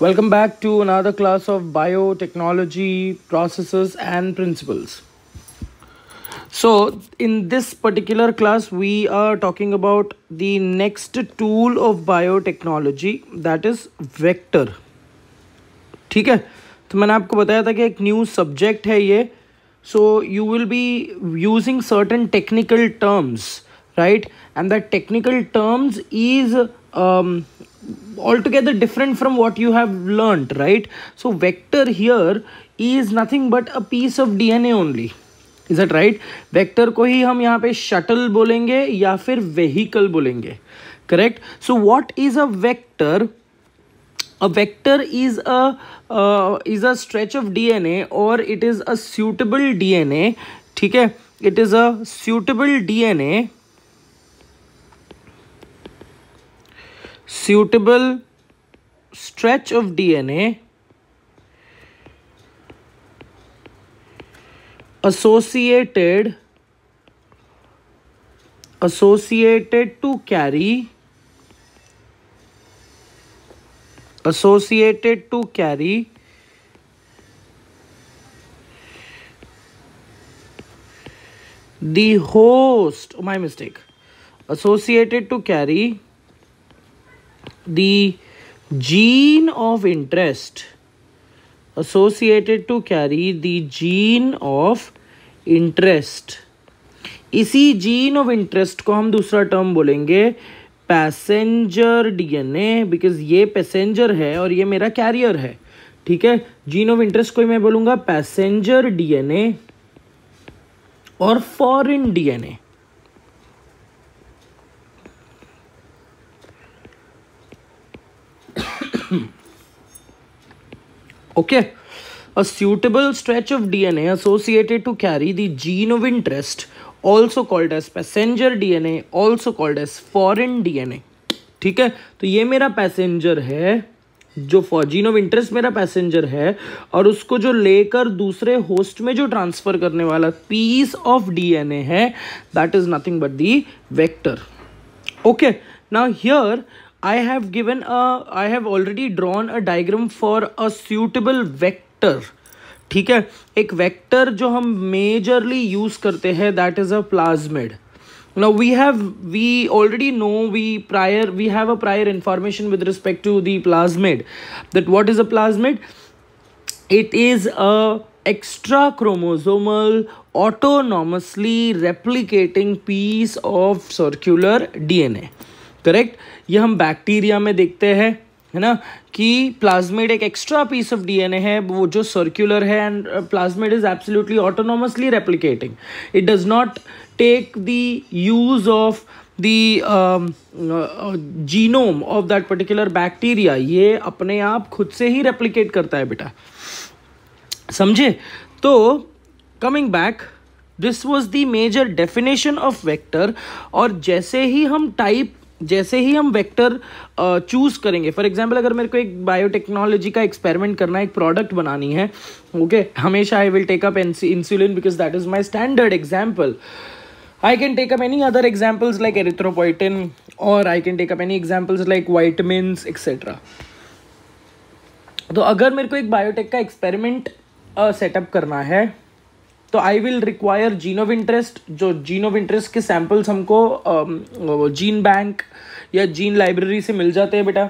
Welcome back to another class of biotechnology processes and principles. So in this particular class, we are talking about the next tool of biotechnology that is vector. ठीक है तो मैंने आपको बताया था कि एक न्यू सब्जेक्ट है ये so you will be using certain technical terms right and the technical terms is altogether different from what you have learned right so vector here is nothing but a piece of dna only is that right? Vector को ही हम यहाँ पे shuttle बोलेंगे या फिर vehicle बोलेंगे correct? So what is a vector? a vector is a uh, is a stretch of dna or it is a suitable dna ठीक है it is a suitable dna suitable stretch of DNA associated associated to carry associated to carry the host oh, my mistake associated to carry the gene of interest associated to carry the gene of interest इसी gene of interest को हम दूसरा term बोलेंगे passenger DNA because ये passenger है और ये मेरा कैरियर है ठीक है जीन ऑफ इंटरेस्ट को मैं बोलूंगा पैसेंजर डीएनए और foreign DNA okay a suitable stretch of DNA associated to carry the gene of interest also called as passenger DNA also called as foreign DNA ठीक है तो ये मेरा पैसेंजर है जो जीन ऑफ इंटरेस्ट मेरा passenger है और उसको जो लेकर दूसरे होस्ट में जो ट्रांसफर करने वाला पीस ऑफ डीएनए है that is nothing but the vector okay now here I have given a I have already drawn a diagram for a suitable vector ठीक है एक वेक्टर जो हम मेजरली यूज़ करते हैं that is a now we have we already know we prior we have a prior information with respect to the plasmid that what is a plasmid it is a extra chromosomal autonomously replicating piece of circular dna correct ये हम bacteria में देखते हैं है ना कि plasmid एक extra piece of DNA है वो जो सर्कुलर है and plasmid is absolutely autonomously replicating it does not take the use of the genome of that particular bacteria ये अपने आप खुद से ही रेप्लिकेट करता है बेटा समझे तो coming back this was the major definition of vector और जैसे ही हम टाइप जैसे ही हम वेक्टर चूज़ करेंगे फॉर एग्जांपल अगर मेरे को एक बायोटेक्नोलॉजी का एक्सपेरिमेंट करना है एक प्रोडक्ट बनानी है ओके okay? हमेशा I will take up insulin because that is my standard example I can take up any other examples like erythropoietin और I can take up any examples like vitamin etcetera तो अगर मेरे को एक biotech का experiment setup uh, करना है तो I will require gene of interest जो जीन ऑफ इंटरेस्ट के सैम्पल्स हमको जीन um, बैंक या जीन लाइब्रेरी से मिल जाते हैं बेटा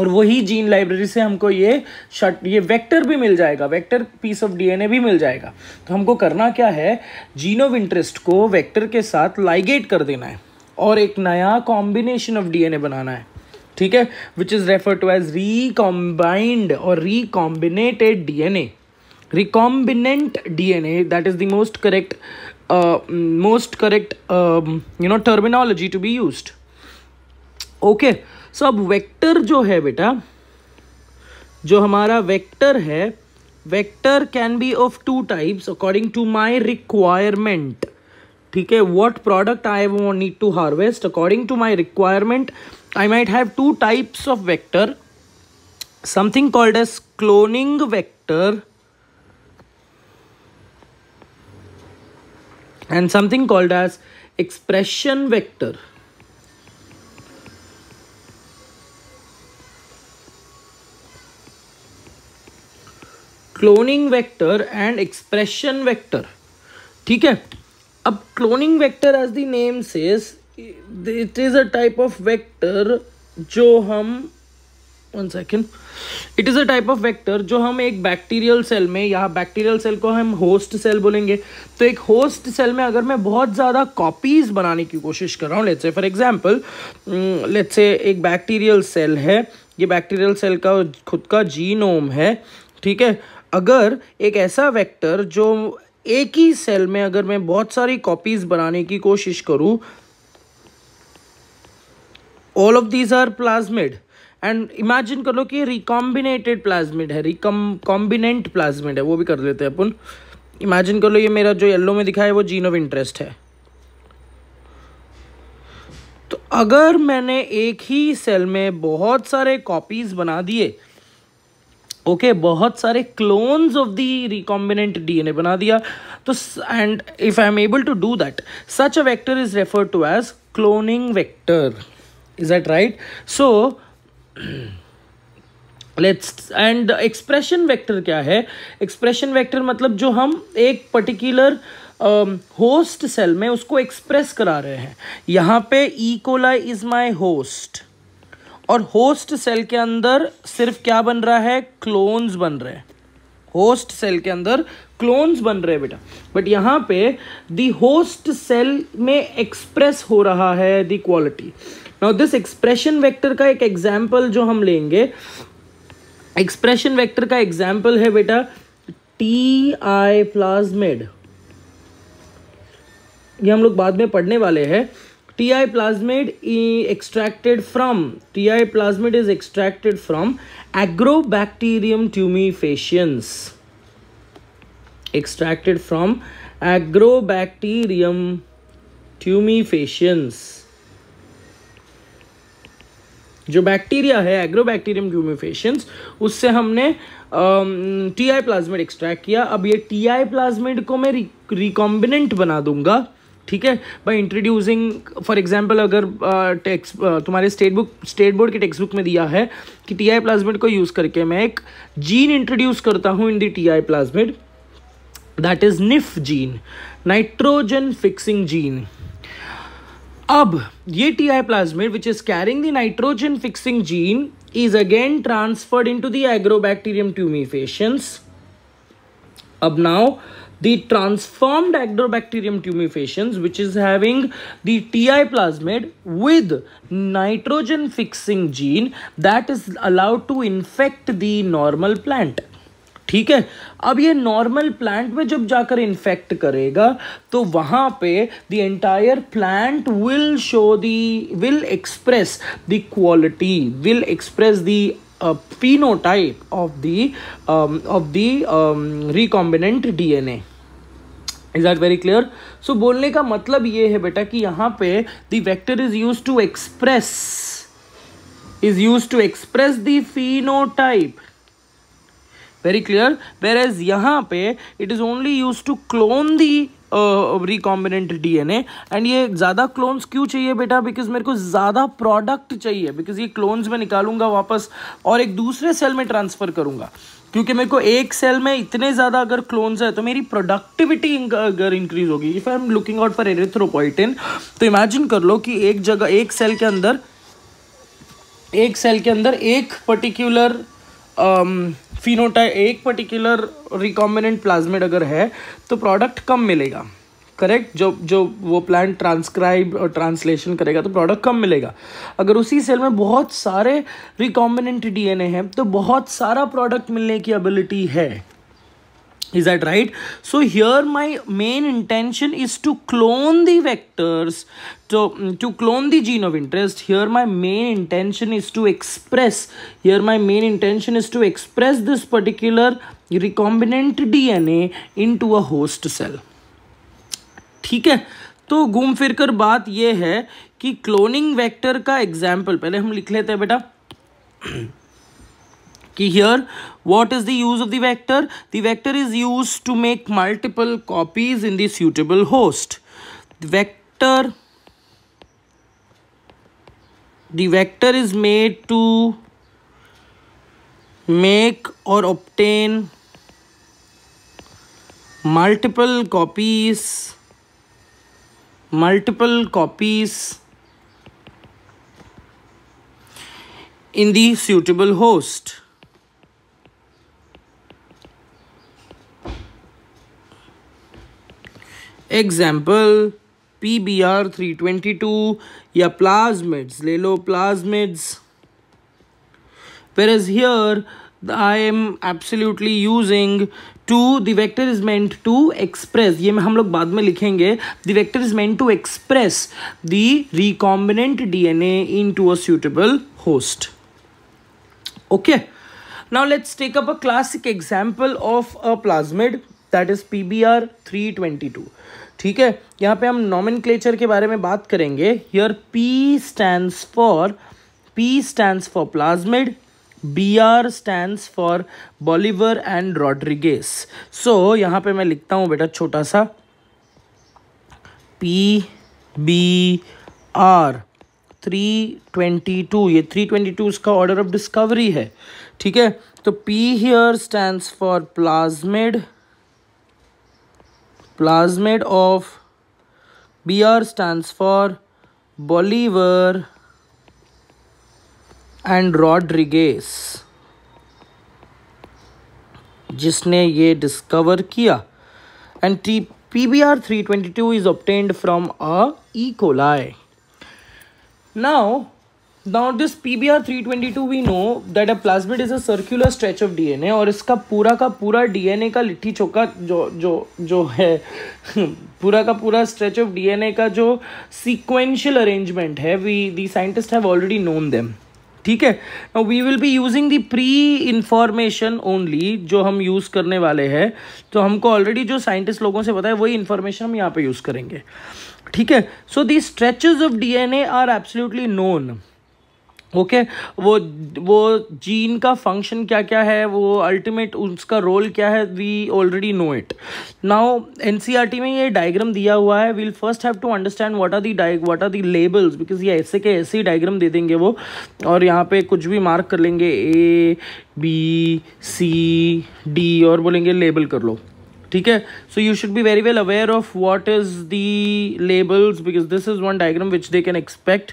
और वही जीन लाइब्रेरी से हमको ये शर्ट ये वेक्टर भी मिल जाएगा वेक्टर पीस ऑफ डीएनए भी मिल जाएगा तो हमको करना क्या है जीन ऑफ इंटरेस्ट को वेक्टर के साथ लाइगेट कर देना है और एक नया कॉम्बिनेशन ऑफ डीएनए बनाना है ठीक है which is refer to as recombined और recombinated DNA recombinant dna that is the most correct uh, most correct um, you know terminology to be used okay so ab vector jo hai beta jo hamara vector hai vector can be of two types according to my requirement ठीक है what product I वो need to harvest according to my requirement I might have two types of vector something called as cloning vector and something called as expression vector cloning vector and expression vector ठीक है अब cloning vector as the name says it is a type of vector जो हम one second it is a type of vector जो हम एक bacterial cell में यहाँ बैक्टीरियल सेल को हम होस्ट सेल बोलेंगे तो एक होस्ट सेल में अगर मैं बहुत ज़्यादा कॉपीज़ बनाने की कोशिश कर रहा हूँ let's say for example let's say एक बैक्टीरियल सेल है ये बैक्टीरियल सेल का खुद का जीनोम है ठीक है अगर एक ऐसा वैक्टर जो एक ही सेल में अगर मैं बहुत सारी कॉपीज़ बनाने की कोशिश करूँ all of these are plasmid and imagine कर लो कि ये रिकॉम्बिनेटेड प्लाज्मिड है रिकम कॉम्बिनेंट प्लाज्मिड है वो भी कर लेते हैं अपन इमेजिन कर लो ये मेरा जो येलो में दिखा है वो जीन ऑफ इंटरेस्ट है तो अगर मैंने एक ही सेल में बहुत सारे कॉपीज बना दिए ओके okay, बहुत सारे clones of the recombinant DNA बना दिया तो and if I am able to do that such a vector is referred to as cloning vector is that right so let's and expression vector क्या है expression vector मतलब जो हम एक particular host cell में उसको एक्सप्रेस करा रहे हैं यहाँ पे कोला इज माय होस्ट और होस्ट सेल के अंदर सिर्फ क्या बन रहा है क्लोन्स बन रहे हैं होस्ट सेल के अंदर क्लोन्स बन रहे हैं बेटा बट यहाँ पे दी होस्ट सेल में एक्सप्रेस हो रहा है the quality now this expression vector का एक एग्जाम्पल जो हम लेंगे एक्सप्रेशन वेक्टर का एग्जाम्पल है बेटा टी आई प्लाज्मेड ये हम लोग बाद में पढ़ने वाले हैं T I plasmid extracted from T I plasmid is extracted from agro bacterium tumefaciens from agro bacterium tumefaciens जो बैक्टीरिया है एग्रोबैक्टीरियम ग्यूमिफेशंस उससे हमने टी आई प्लाज्मेड एक्सट्रैक्ट किया अब ये टी आई प्लाज्मेड को मैं रिकॉम्बिनेंट बना दूंगा ठीक है बाई इंट्रोड्यूसिंग फॉर एग्जाम्पल अगर टेक्स तुम्हारे स्टेट बुक स्टेट बोर्ड के टेक्स्ट बुक में दिया है कि टी आई प्लाज्मेड को यूज़ करके मैं एक जीन इंट्रोड्यूस करता हूँ in the T I plasmid that is nif gene nitrogen fixing gene अब ये T I plasmid which is carrying the nitrogen fixing gene is again transferred in to the agrobacterium tumefaciens अब now the transformed agrobacterium tumefaciens which is having the ti plasmid with nitrogen fixing gene that is allowed to infect the normal plant ठीक है अब ये normal plant में जब जाकर infect करेगा तो वहाँ पे the entire plant will show the will express the quality will express the phenotype of the um, of the um, is that very clear so बोलने का मतलब ये है बेटा कि यहाँ पे the vector is use to express is use to express the type very clear where as यहाँ पे it is only use to clone the recombinant N and ये ज़्यादा क्लोन्स क्यों चाहिए बेटा बिकॉज मेरे को ज़्यादा प्रोडक्ट चाहिए बिकॉज ये क्लोन्स में निकालूंगा वापस और एक दूसरे सेल में ट्रांसफ़र करूँगा क्योंकि मेरे को एक सेल में इतने ज़्यादा अगर क्लोन्स है तो मेरी प्रोडक्टिविटी अगर इंक्रीज होगी if I am looking out for erythropoietin तो इमेजिन कर लो कि एक जगह एक सेल के अंदर एक सेल के अंदर एक पर्टिकुलर फिनोटाइप um, एक पर्टिकुलर रिकॉम्बिनेंट प्लाज्मेड अगर है तो प्रोडक्ट कम मिलेगा करेक्ट जो जो वो प्लांट ट्रांसक्राइब और ट्रांसलेशन करेगा तो प्रोडक्ट कम मिलेगा अगर उसी सेल में बहुत सारे रिकॉम्बिनेंट डीएनए हैं तो बहुत सारा प्रोडक्ट मिलने की एबिलिटी है is that right so here my main intention is to clone the vectors to, to clone the gene of interest here my main intention is to express here my main intention is to express this particular recombinant dna into a host cell theek hai तो घूम फिर कर बात यह है कि cloning vector का example पहले हम लिख लेते हैं बेटा here what is the use of the vector the vector is used to make multiple copies in the suitable host the vector the vector is made to make or obtain multiple copies multiple copies in the suitable host example P B R three twenty two या plasmids ले लो plasmids where is here I am absolutely using to vector is meant to express ये हम लोग बाद में लिखेंगे the vector is meant to express the recombinant D N A in to a suitable host okay now let's take up a classic example of a plasmid that is P B R three twenty two ठीक है यहाँ पे हम नॉमिन के बारे में बात करेंगे here P stand for P stand for plasmid B R stand for Bolivar and Rodriguez so यहाँ पे मैं लिखता हूँ बेटा छोटा सा P B R three twenty two ये थ्री ट्वेंटी टू इसका ऑर्डर ऑफ डिस्कवरी है ठीक है तो P here stand for plasmid of B R stands for Bolivar and Rodriguez जिसने ये डिस्कवर किया and T P B R three twenty to is obtained from a E coli now this P B R three twenty two we know that a that is a circular stretch of D N A और इसका पूरा का पूरा D N A का लिट्टी चौका जो जो जो है पूरा का पूरा stretch of D N A का जो सिक्वेंशियल अरेंजमेंट है we the scientist have already known them ठीक है now we will be using the pre information only जो हम यूज़ करने वाले हैं तो हमको ऑलरेडी जो साइंटिस्ट लोगों से पता है वही इन्फॉर्मेशन हम यहाँ पर यूज़ करेंगे ठीक है so the stretches of D N A are absolutely known okay okay, वो वो जीन का फंक्शन क्या क्या है वो अल्टीमेट उसका रोल क्या है we already know it now N में ये डायग्राम दिया हुआ है we'll first have to understand what are the die what are the labels because ये ऐसे के ऐसे ही डायग्राम दे देंगे वो और यहाँ पे कुछ भी मार्क कर लेंगे ए बी सी डी और बोलेंगे लेबल कर लो ठीक है so you should be very well aware of what is the labels because this is one diagram which they can expect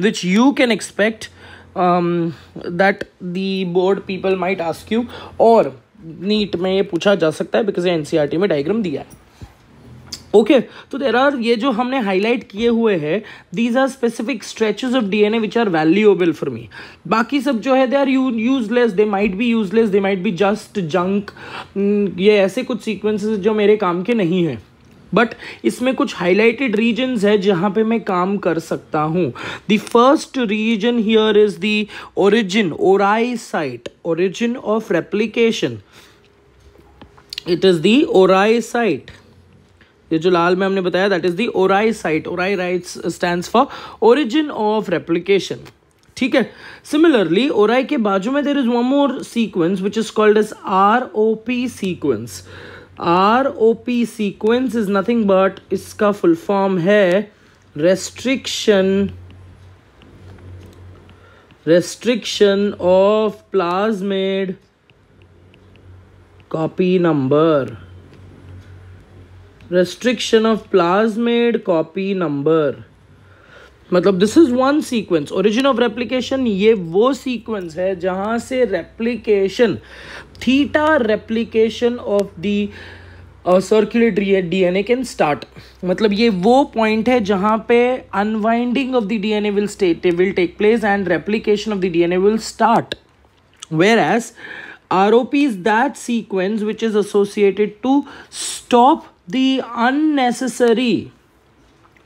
which you can expect um, that the board people might ask you और NEET में ये पूछा जा सकता है because N e में diagram दिया है ओके तो देर आर ये जो हमने हाईलाइट किए हुए हैं these are specific stretches of D N A which are valuable for me बाकी सब जो है they are useless they might be useless they might be just junk ये ऐसे कुछ सीक्वेंसेज जो मेरे काम के नहीं हैं बट इसमें कुछ हाईलाइटेड रीजन्स है जहाँ पे मैं काम कर सकता हूँ the first region here is the origin ori site origin of replication it is the ori site ये जो लाल में हमने बताया that is the ori site ori right stand for origin of replication ठीक है सिमिलरली ओराई के बाजू में there is one more sequence which is called as R O P sequence R O P sequence is nothing but इसका full form है restriction restriction of plasmid copy number restriction of plasmid copy number मतलब this is one sequence origin of replication ये वो sequence है जहाँ से replication theta replication of the circulatory DNA can start मतलब ये वो पॉइंट है जहाँ पे unwinding of the DNA will state will take place and replication of the DNA will start where as R O P is that sequence which is associated to stop the unnecessary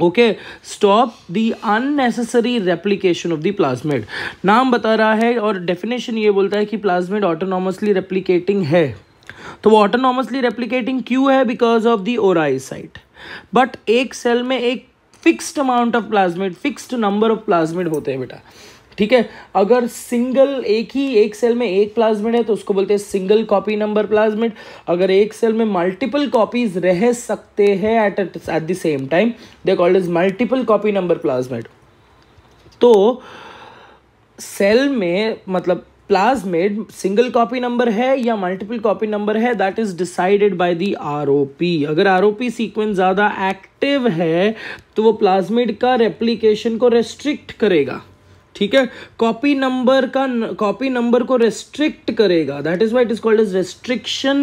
okay stop the unnecessary replication of the plasmid नाम बता रहा है और definition ये बोलता है कि plasmid autonomously replicating है तो वो ऑटोनॉमसली रेप्लीकेटिंग क्यों है because of the ori site but एक सेल में एक fixed amount of plasmid fixed number of plasmid होते हैं बेटा ठीक है अगर सिंगल एक ही एक सेल में एक प्लाज्मिड है तो उसको बोलते हैं सिंगल कॉपी नंबर प्लाज्मिड अगर एक सेल में मल्टीपल कॉपीज रह सकते हैं at at the same time they called is multiple copy number plasmid तो सेल में मतलब प्लाज्मिड सिंगल कॉपी नंबर है या मल्टीपल कॉपी नंबर है that is decided by the ROP अगर आरओपी सीक्वेंस ज़्यादा एक्टिव है तो वो प्लाज्मिड का रेप्लीकेशन को रेस्ट्रिक्ट करेगा ठीक है कॉपी नंबर का कॉपी नंबर को रेस्ट्रिक्ट करेगा that is why is called is restriction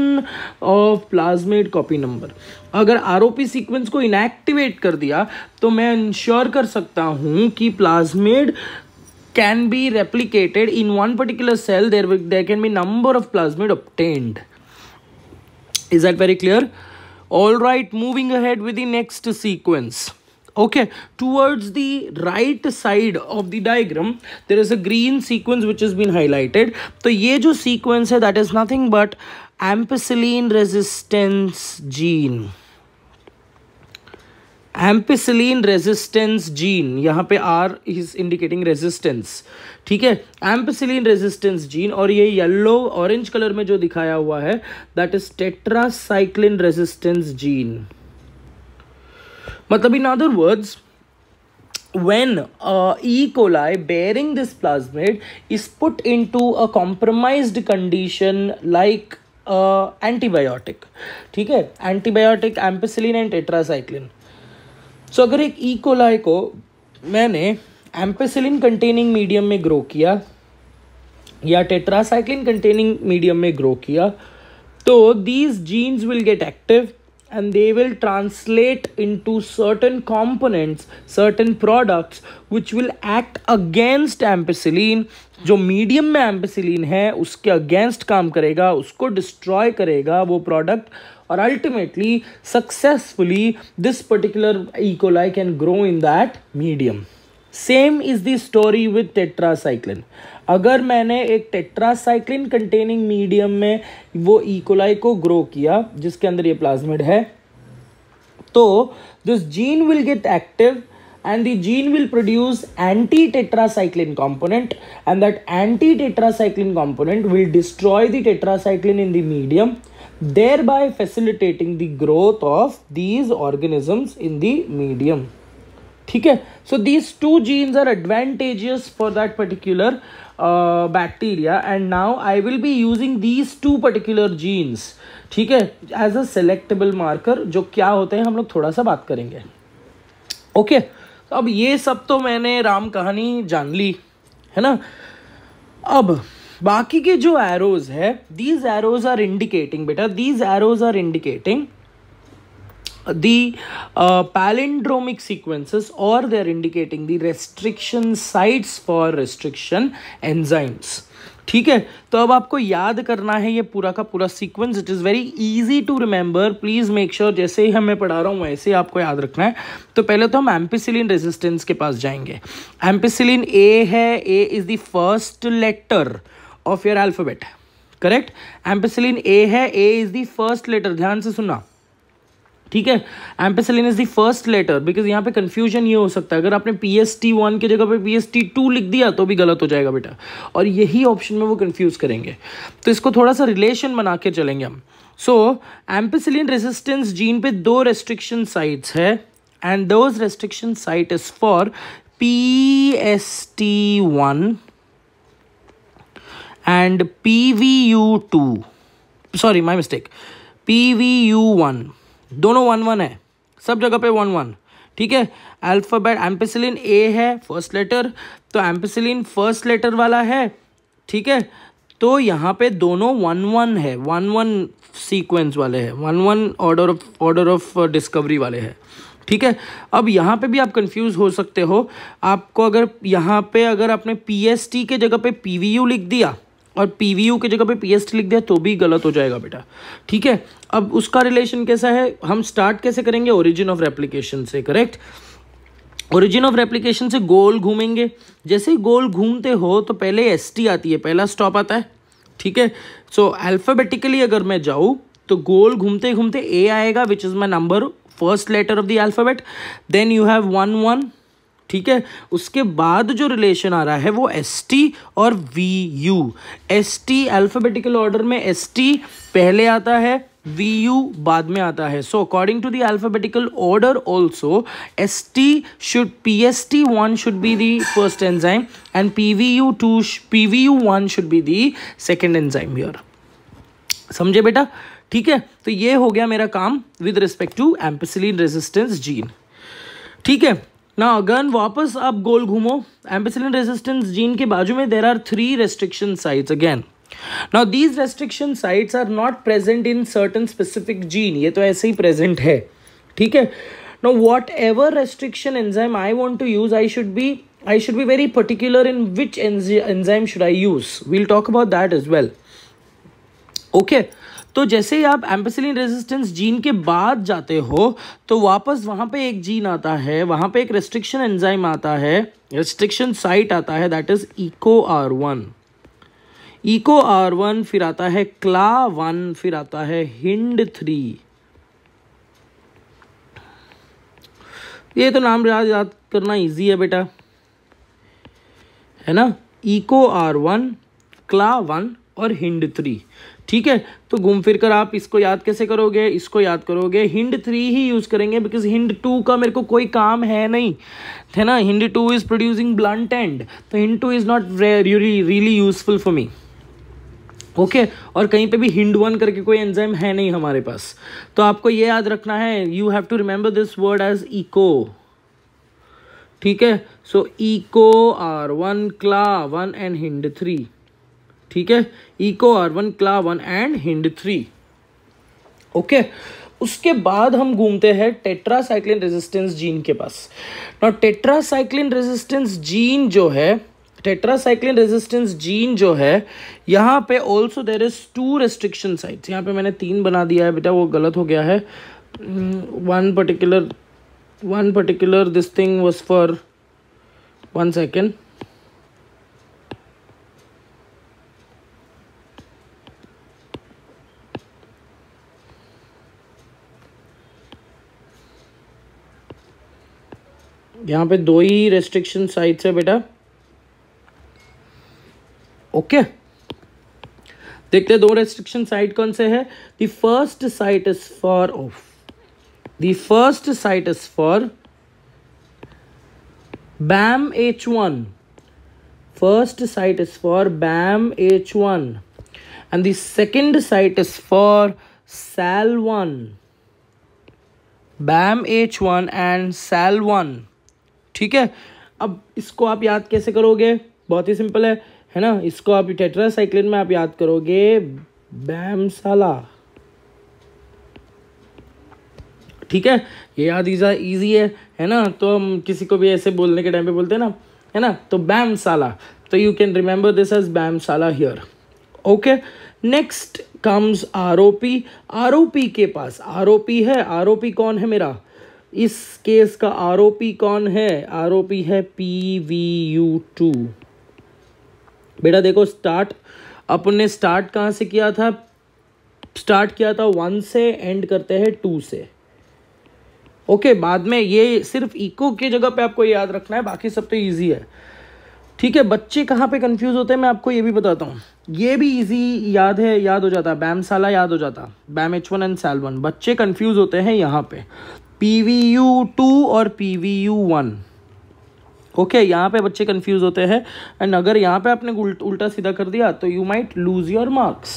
of plasmid copy number अगर आरओपी सिक्वेंस को इनएक्टिवेट कर दिया तो मैं इंश्योर कर सकता हूं कि plasmid can be replicated in one particular cell there there can be number of plasmid obtained is that very clear all right moving head with next sequence okay towards the right side of the diagram there is a green sequence which has been highlighted so ye jo sequence hai that is nothing but ampicillin resistance gene ampicillin resistance gene यहाँ पे are is indicating resistance ठीक है एम्पिसिलीन resistance gene और ये yellow orange colour में जो दिखाया हुआ है that is tetracycline resistance gene मतलब in other words when uh, E. coli bearing this plasmid is put into a compromised condition like antibiotic ठीक है antibiotic ampicillin and tetracycline so अगर एक ई e. कोलाय को मैंने ampicillin containing medium में grow किया या टेट्रासाइक्लिन कंटेनिंग मीडियम में ग्रो किया तो these genes will get active and they will translate into certain components certain products which will act against ampicillin जो मीडियम में एम्पेसिलीन है उसके अगेंस्ट काम करेगा उसको डिस्ट्रॉय करेगा वो प्रोडक्ट और ultimately successfully this particular E coli can grow in that medium same is the story with tetracycline अगर मैंने एक टेट्रासाइक्लिन कंटेनिंग मीडियम में वो इकोलाई को ग्रो किया जिसके अंदर ये प्लाज्मिड है तो this gene will get active and the gene will produce anti-tetracycline component and that anti-tetracycline component will destroy the tetracycline in the medium thereby facilitating the growth of these organisms in the medium ठीक है so these two genes are advantageous for that particular bacteria and now I will be using these two particular genes ठीक है as a selectable marker जो क्या होते हैं हम लोग थोड़ा सा बात करेंगे ओके okay, तो अब ये सब तो मैंने राम कहानी जान ली है ना अब बाकी के जो एरोज है दीज एरोज आर इंडिकेटिंग बेटा these arrows are indicating the uh, palindromic sequences or they are indicating the restriction sites for restriction enzymes ठीक है तो अब आपको याद करना है ये पूरा का पूरा sequence it is very easy to remember please make sure जैसे ही हमें पढ़ा रहा हूँ वैसे ही आपको याद रखना है तो पहले तो हम एम्पिसिलिन रेजिस्टेंस के पास जाएंगे एम्पिसिलिन ए है A is the first letter of your alphabet correct ampicillin A है A is the first letter ध्यान से सुना ठीक है ampicillin is the first letter because यहाँ पे कंफ्यूजन ये हो सकता है अगर आपने पी एस टी वन की जगह पे पी एस टी टू लिख दिया तो भी गलत हो जाएगा बेटा और यही ऑप्शन में वो कंफ्यूज करेंगे तो इसको थोड़ा सा रिलेशन बना के चलेंगे हम सो एम्पेसिलिन रेजिस्टेंस जीन पे दो रेस्ट्रिक्शन साइट्स है and those restriction site is for P S T one and P V U two sorry my mistake P V U one दोनों वन वन है सब जगह पे वन वन ठीक है अल्फ़ाबेट एम्पेसिलिन ए है first letter तो ampicillin first letter वाला है ठीक है तो यहाँ पे दोनों वन वन है वन वन सीक्वेंस वाले हैं one one order of order of discovery वाले हैं ठीक है अब यहाँ पे भी आप कंफ्यूज हो सकते हो आपको अगर यहाँ पे अगर आपने पी के जगह पे पी लिख दिया और पी की जगह पे पी लिख दिया तो भी गलत हो जाएगा बेटा ठीक है अब उसका रिलेशन कैसा है हम स्टार्ट कैसे करेंगे ओरिजिन ऑफ रेप्लीकेशन से करेक्ट ओरिजिन ऑफ रेप्लीकेशन से गोल घूमेंगे जैसे ही गोल घूमते हो तो पहले एस आती है पहला स्टॉप आता है ठीक है सो अल्फ़ाबेटिकली अगर मैं जाऊँ तो गोल घूमते घूमते ए आएगा which is my number first letter of the alphabet then you have one one ठीक है उसके बाद जो रिलेशन आ रहा है वो एस टी और V U S T alphabetical order में एस टी पहले आता है वी यू बाद में आता है so according to the alphabetical order also S T should P S T one should be the first enzyme and P V U two P V U one should be the second enzyme your समझे बेटा ठीक है तो ये हो गया मेरा काम with respect to ampicillin resistance gene ठीक है ना अगन वापस आप गोल घूमो एम्पिसलिन रेजिस्टेंस जीन के बाजू में there are three restriction sites again ना these restriction sites are not present in certain specific gene ये तो ऐसे ही प्रेजेंट है ठीक है no whatever restriction enzyme I want to use I should be I should be very particular in which enzyme should I use we'll talk about that is well okay okay. तो जैसे ही आप ampicillin resistance gene के बाद जाते हो तो वापस वहाँ पे एक जीन आता है वहाँ पे एक रेस्ट्रिक्शन एंजाइम आता है रेस्ट्रिक्शन साइट आता है that is Eco R one Eco R one फिर आता है क्ला वन फिर आता है हिंड थ्री ये तो नाम याद याद करना इजी है बेटा है ना Eco R one Cla one और हिंड थ्री ठीक है तो घूम फिर कर आप इसको याद कैसे करोगे इसको याद करोगे हिंड थ्री ही यूज़ करेंगे बिकॉज हिंड टू का मेरे को कोई काम है नहीं है ना Hind two is producing blunt end तो Hind two is not really really useful for me okay okay, और कहीं पे भी हिंड वन करके कोई एंजाइम है नहीं हमारे पास तो आपको ये याद रखना है you have to remember this word as Eco ठीक है so Eco R one Cla one and Hind three ठीक है Eco R one Cla one and Hind three okay उसके बाद हम घूमते हैं टेट्रासाइक्लिन रेजिस्टेंस जीन के पास ना टेट्रासाइक्लिन रेजिस्टेंस जीन जो है टेट्रासाइक्लिन रेजिस्टेंस जीन जो है यहाँ पे also there is two restriction sites यहाँ पे मैंने तीन बना दिया है बेटा वो गलत हो गया है one particular one particular this thing was for one second यहाँ पे दो ही रेस्ट्रिक्शन साइट्स है बेटा ओके okay. देखते हैं दो रेस्ट्रिक्शन साइट कौन से है the first site is for of the first site is for Bam H one first site is for Bam H one and the second site is for Sal one Bam H one and Sal one ठीक है अब इसको आप याद कैसे करोगे बहुत ही simple है है ना इसको आप टेट्रासाइक्लिन में आप याद करोगे बैमसाला ठीक है ये याद ईजा ईजी है है ना तो हम किसी को भी ऐसे बोलने के टाइम पे बोलते हैं ना है ना तो बैमसाला तो you can remember this as बैमसाला हियर ओके नेक्स्ट कम्स आरोपी आरोपी के पास आरोपी है आरोपी कौन है मेरा इस केस का आरोपी कौन है आरोपी है पी वी यू टू बेटा देखो स्टार्ट अपने स्टार्ट कहाँ से किया था स्टार्ट किया था वन से एंड करते हैं टू से ओके okay, बाद में ये सिर्फ इको के जगह पे आपको याद रखना है बाकी सब तो इजी है ठीक है बच्चे कहाँ पे कंफ्यूज होते हैं मैं आपको ये भी बताता हूँ ये भी इजी याद है याद हो जाता है बैम साला याद हो जाता Bam H one and Sal one बच्चे कंफ्यूज होते हैं यहाँ पे पी वी यू टू और P V U one okay okay, यहाँ पे बच्चे कंफ्यूज होते हैं एंड अगर यहाँ पे आपने उल्ट, उल्टा सीधा कर दिया तो you might lose your marks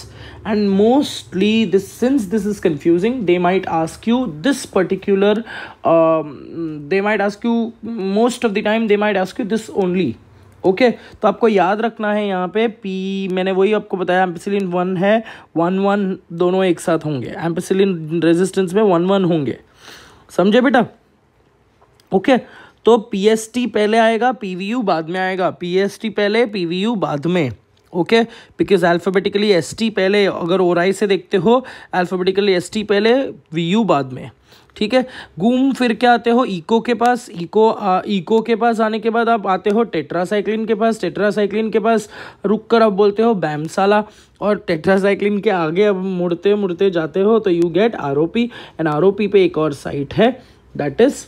and mostly this since this is confusing they might ask you this particular they might ask you most of the time they might ask you this only okay तो आपको याद रखना है यहाँ पे P मैंने वही आपको बताया एम्पिसिलिन वन है वन वन दोनों एक साथ होंगे एम्पेसिलिन रेजिस्टेंस में वन वन होंगे समझे बेटा ओके तो पीएसटी पहले आएगा पीवीयू बाद में आएगा पीएसटी पहले पीवीयू बाद में okay because alphabetically S T पहले अगर ओराई से देखते हो अल्फ़ाबेटिकली एस टी पहले वी यू बाद में ठीक है घूम फिर के आते हो इको के पास इको आ, इको के पास आने के बाद आप आते हो टेट्रासाइक्लिन के पास टेट्रासाइक्लिन के पास रुक कर आप बोलते हो बैमसाला और टेट्रासाइक्लिन के आगे अब मुड़ते मुड़ते जाते हो तो you get R O P and R O P पे एक और साइट है that is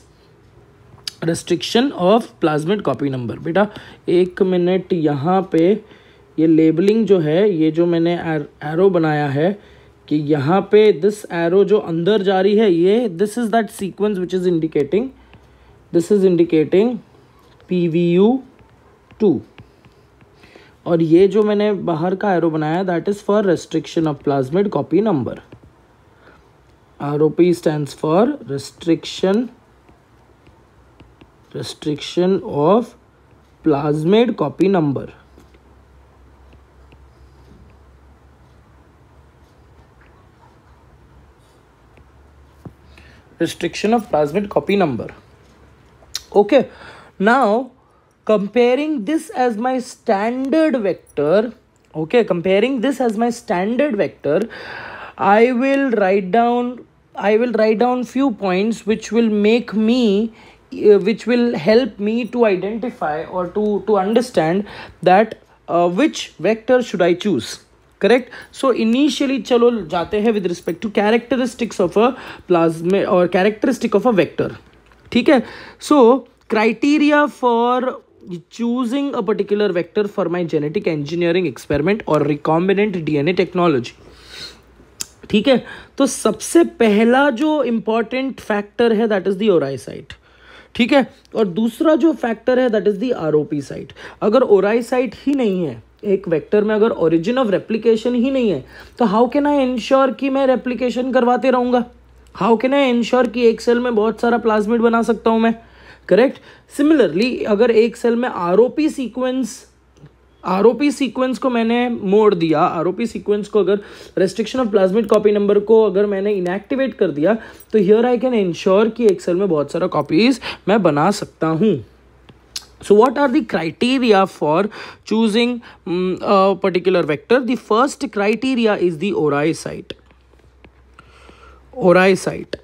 restriction of plasmid copy number बेटा एक मिनट यहाँ पे ये लेबलिंग जो है ये जो मैंने एरो बनाया है कि यहाँ पे दिस एरो जो अंदर जा रही है ये this is that sequence which is indicating this is indicating P V U two और ये जो मैंने बाहर का एरो बनाया that is for restriction of plasmid copy number R O P stand for restriction restriction of plasmid copy number restriction of plasmid copy number okay now comparing this as my standard vector okay comparing this as my standard vector i will write down i will write down few points which will make me uh, which will help me to identify or to to understand that uh, which vector should i choose correct so initially चलो जाते हैं with respect to characteristics of a plasmid और characteristic of a vector ठीक है so criteria for choosing a for my genetic engineering experiment और experiment D N A technology ठीक है तो सबसे पहला जो इंपॉर्टेंट फैक्टर है दैट इज़ दी ओराइसाइट ठीक है और दूसरा जो फैक्टर है that is the ROP site अगर ओराइसाइट ही नहीं है एक वेक्टर में अगर ओरिजिन ऑफ रेप्लीकेशन ही नहीं है तो हाउ केन आई इंश्योर कि मैं रेप्लीकेशन करवाते रहूँगा हाउ केन आई इंश्योर कि एक सेल में बहुत सारा प्लाज्मिड बना सकता हूँ मैं करेक्ट सिमिलरली अगर एक सेल में आर सीक्वेंस आर सीक्वेंस को मैंने मोड़ दिया आर सीक्वेंस को अगर restriction of plasmid copy number को अगर मैंने इनएक्टिवेट कर दिया तो हियर आई कैन इंश्योर कि एक्सेल में बहुत सारा कॉपीज मैं बना सकता हूँ so what are the criteria for choosing um, a particular vector the first criteria is the ori site ori site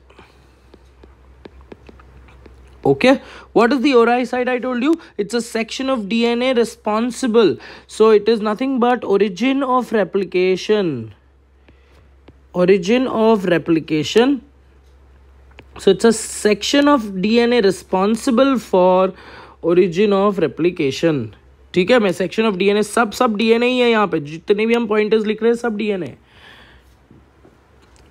okay what is the ori site i told you it's a section of dna responsible so it is nothing but origin of replication origin of replication so it's a section of dna responsible for origin of replication ठीक है मैं section of DNA सब सब DNA ही है यहाँ पे जितने भी हम पॉइंटर्स लिख रहे हैं सब डीएनए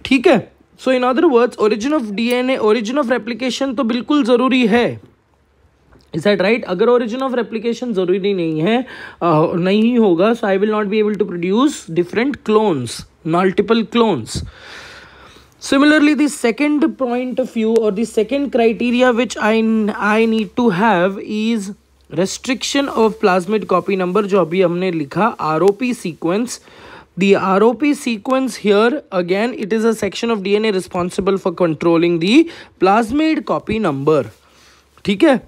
ठीक है so in other words origin of DNA origin of replication तो बिल्कुल ज़रूरी है इज दैट राइट अगर ओरिजिन ऑफ रेप्लीकेशन ज़रूरी नहीं है नहीं होगा so I will not be able to produce different clones multiple clones Similarly, the second point of view or the second criteria which I, I need to have is restriction of plasmid copy number जो अभी हमने लिखा ROP sequence the ROP sequence here again it is a section of DNA responsible for controlling the plasmid copy number ठीक है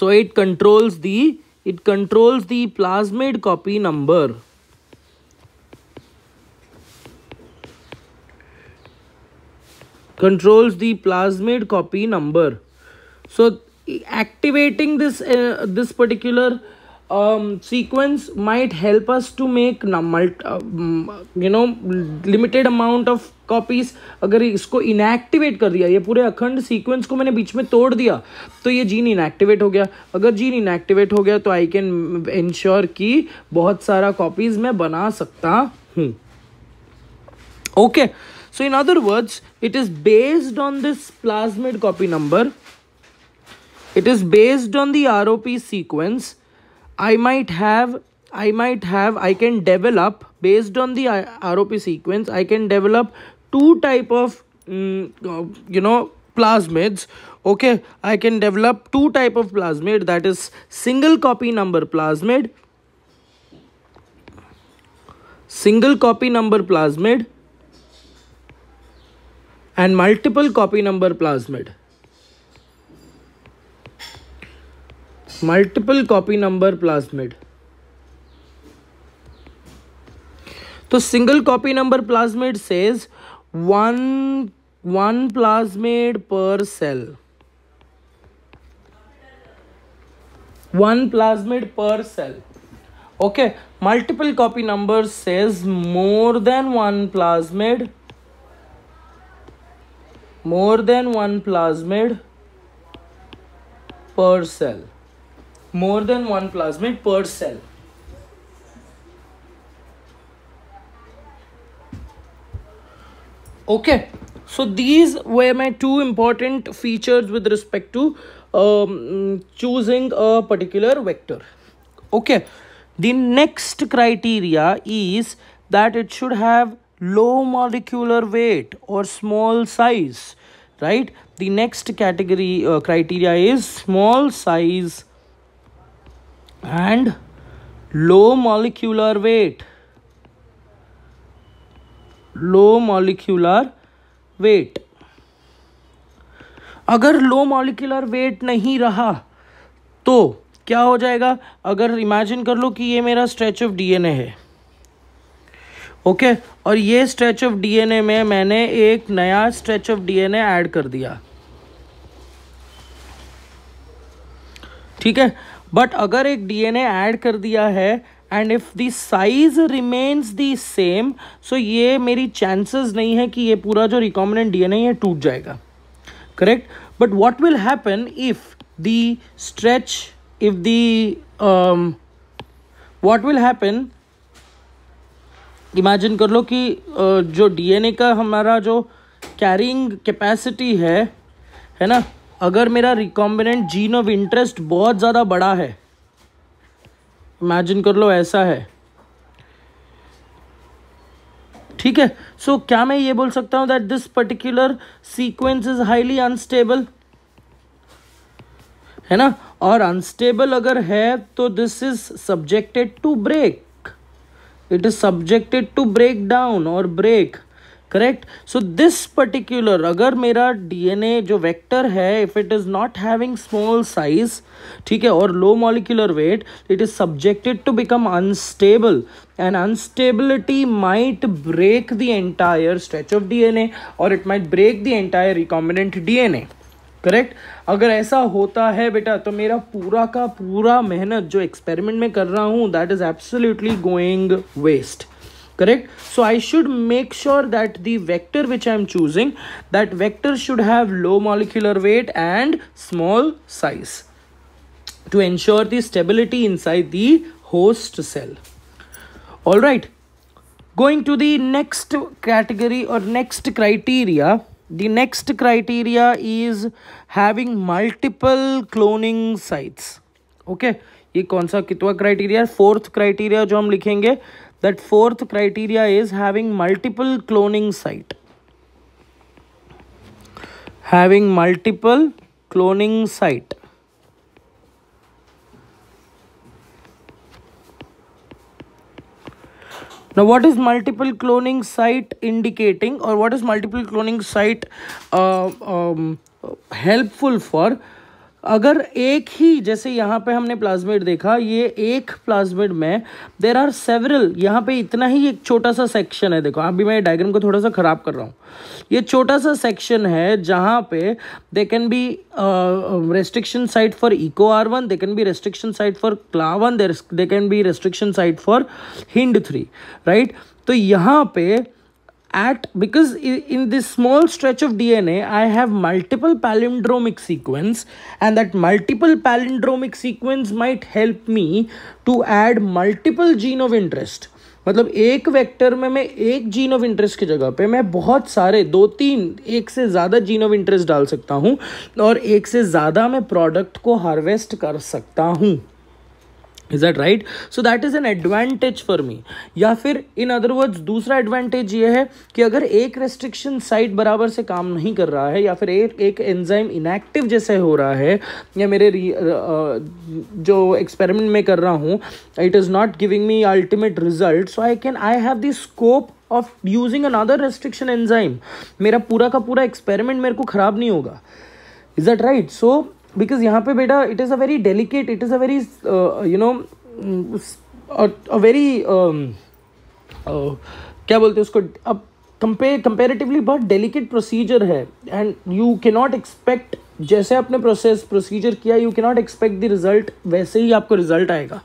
so it controls the it controls the plasmid copy number controls the plasmid copy number so activating this uh, this particular um, sequence might help us to make uh, you know limited amount of copies agar isko inactivate kar diya ye pure akhand sequence ko maine beech mein tod diya to ye gene inactivate ho gaya agar gene inactivate ho gaya to i can ensure ki bahut sara copies main bana sakta hu okay. So in other words, it is based on this plasmid copy number. It is based on the ROP sequence. I might have, I might have, I can develop based on the ROP sequence. I can develop two type of, mm, you know, plasmids okay i can develop two type of plasmid that is single copy number plasmid single copy number plasmid and multiple copy number plasmid multiple copy number plasmid तो single copy number plasmid says one one plasmid per cell one plasmid per cell okay multiple copy number says more than one plasmid more than one plasmid per cell more than one plasmid per cell okay so these were my two important features with respect to um, choosing a particular vector okay the next criteria is that it should have low molecular weight और small size right the next category criteria is small size and low molecular weight low molecular weight अगर low molecular wait नहीं रहा तो क्या हो जाएगा अगर imagine कर लो कि ये मेरा स्ट्रेच ऑफ डीएनए है ओके और ये स्ट्रेच ऑफ डीएनए में मैंने एक नया स्ट्रेच ऑफ डीएनए ऐड कर दिया ठीक है बट अगर एक डीएनए ऐड कर दिया है and if the size remains the same so ये मेरी चांसेस नहीं है कि ये पूरा जो रिकॉमिनेंट डीएनए है टूट जाएगा correct but what will happen if the stretch if the what will happen imagine कर लो कि जो डीएनए का हमारा जो कैरिंग कैपेसिटी है है ना अगर मेरा रिकॉम्बिनेंट जीन ऑफ इंटरेस्ट बहुत ज़्यादा बड़ा है इमेजिन कर लो ऐसा है ठीक है सो so, क्या मैं ये बोल सकता हूँ that this particular sequence is highly unstable है ना और अनस्टेबल अगर है तो this is subjected to break it is subjected to break down और break correct so this particular अगर मेरा डीएनए जो वेक्टर है if it is not having small size ठीक है और low molecular weight it is subjected to become unstable and instability might break the entire stretch of DNA और it might break the entire recombinant DNA correct अगर ऐसा होता है बेटा तो मेरा पूरा का पूरा मेहनत जो एक्सपेरिमेंट में कर रहा हूँ that is absolutely going waste correct so I should make sure that the vector which I am choosing that vector should have low molecular weight and small size to ensure the stability inside the host cell all right going to the next category और next criteria The next criteria is having multiple cloning sites. Okay okay? ये कौन सा कितवा criteria fourth criteria जो हम लिखेंगे that fourth criteria is having multiple cloning site having multiple cloning site Now, what is multiple cloning site indicating or what is multiple cloning site uh, um, helpful for? अगर एक ही जैसे यहाँ पे हमने plasmid देखा ये एक प्लाज्मिड में देर आर सेवरल यहाँ पे इतना ही एक छोटा सा सेक्शन है देखो अभी मैं डायग्राम को थोड़ा सा ख़राब कर रहा हूँ ये छोटा सा सेक्शन है जहाँ पे they can be restriction site for Eco R one they can be restriction site for Cla one they can be restriction site for Hind three right तो यहाँ पे at because in this small stretch of DNA, I have multiple palindromic sequence, and that multiple palindromic sequence might help me to add multiple gene of interest. मतलब एक vector में मैं एक gene of interest की जगह पे मैं बहुत सारे दो तीन एक से ज़्यादा जीन ऑफ इंटरेस्ट डाल सकता हूँ और एक से ज़्यादा मैं प्रोडक्ट को हार्वेस्ट कर सकता हूँ is that right so that is an advantage for me या फिर इन अदर वर्ड्स दूसरा एडवांटेज ये है कि अगर एक रेस्ट्रिक्शन साइट बराबर से काम नहीं कर रहा है या फिर एक एक एंजाइम इनएक्टिव जैसे हो रहा है या मेरे uh, जो एक्सपेरिमेंट में कर रहा हूँ it is not giving me ultimate result so I can I have the scope of using another restriction enzyme मेरा पूरा का पूरा एक्सपेरिमेंट मेरे को ख़राब नहीं होगा is that right so because यहाँ पे बेटा it is a very delicate it is a very you know a very क्या बोलते हैं उसको अब कंपेयर कंपेरेटिवली बहुत डेलिकेट प्रोसीजर है and you can not expect जैसे आपने प्रोसेस प्रोसीजर किया you can not expect the result वैसे ही आपको रिजल्ट आएगा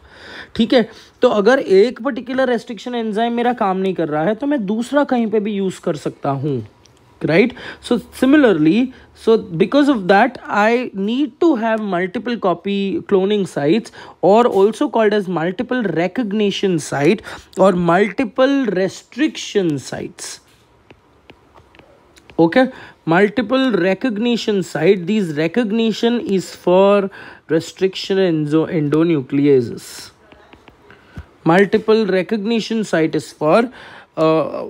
ठीक है तो अगर एक पर्टिकुलर रेस्ट्रिक्शन एंजाइम मेरा काम नहीं कर रहा है तो मैं दूसरा कहीं पे भी यूज़ कर सकता हूँ right so similarly so because of that i need to have multiple copy cloning sites or also called as multiple recognition site or multiple restriction sites okay multiple recognition site these recognition is for restriction so endonucleases multiple recognition site is for uh,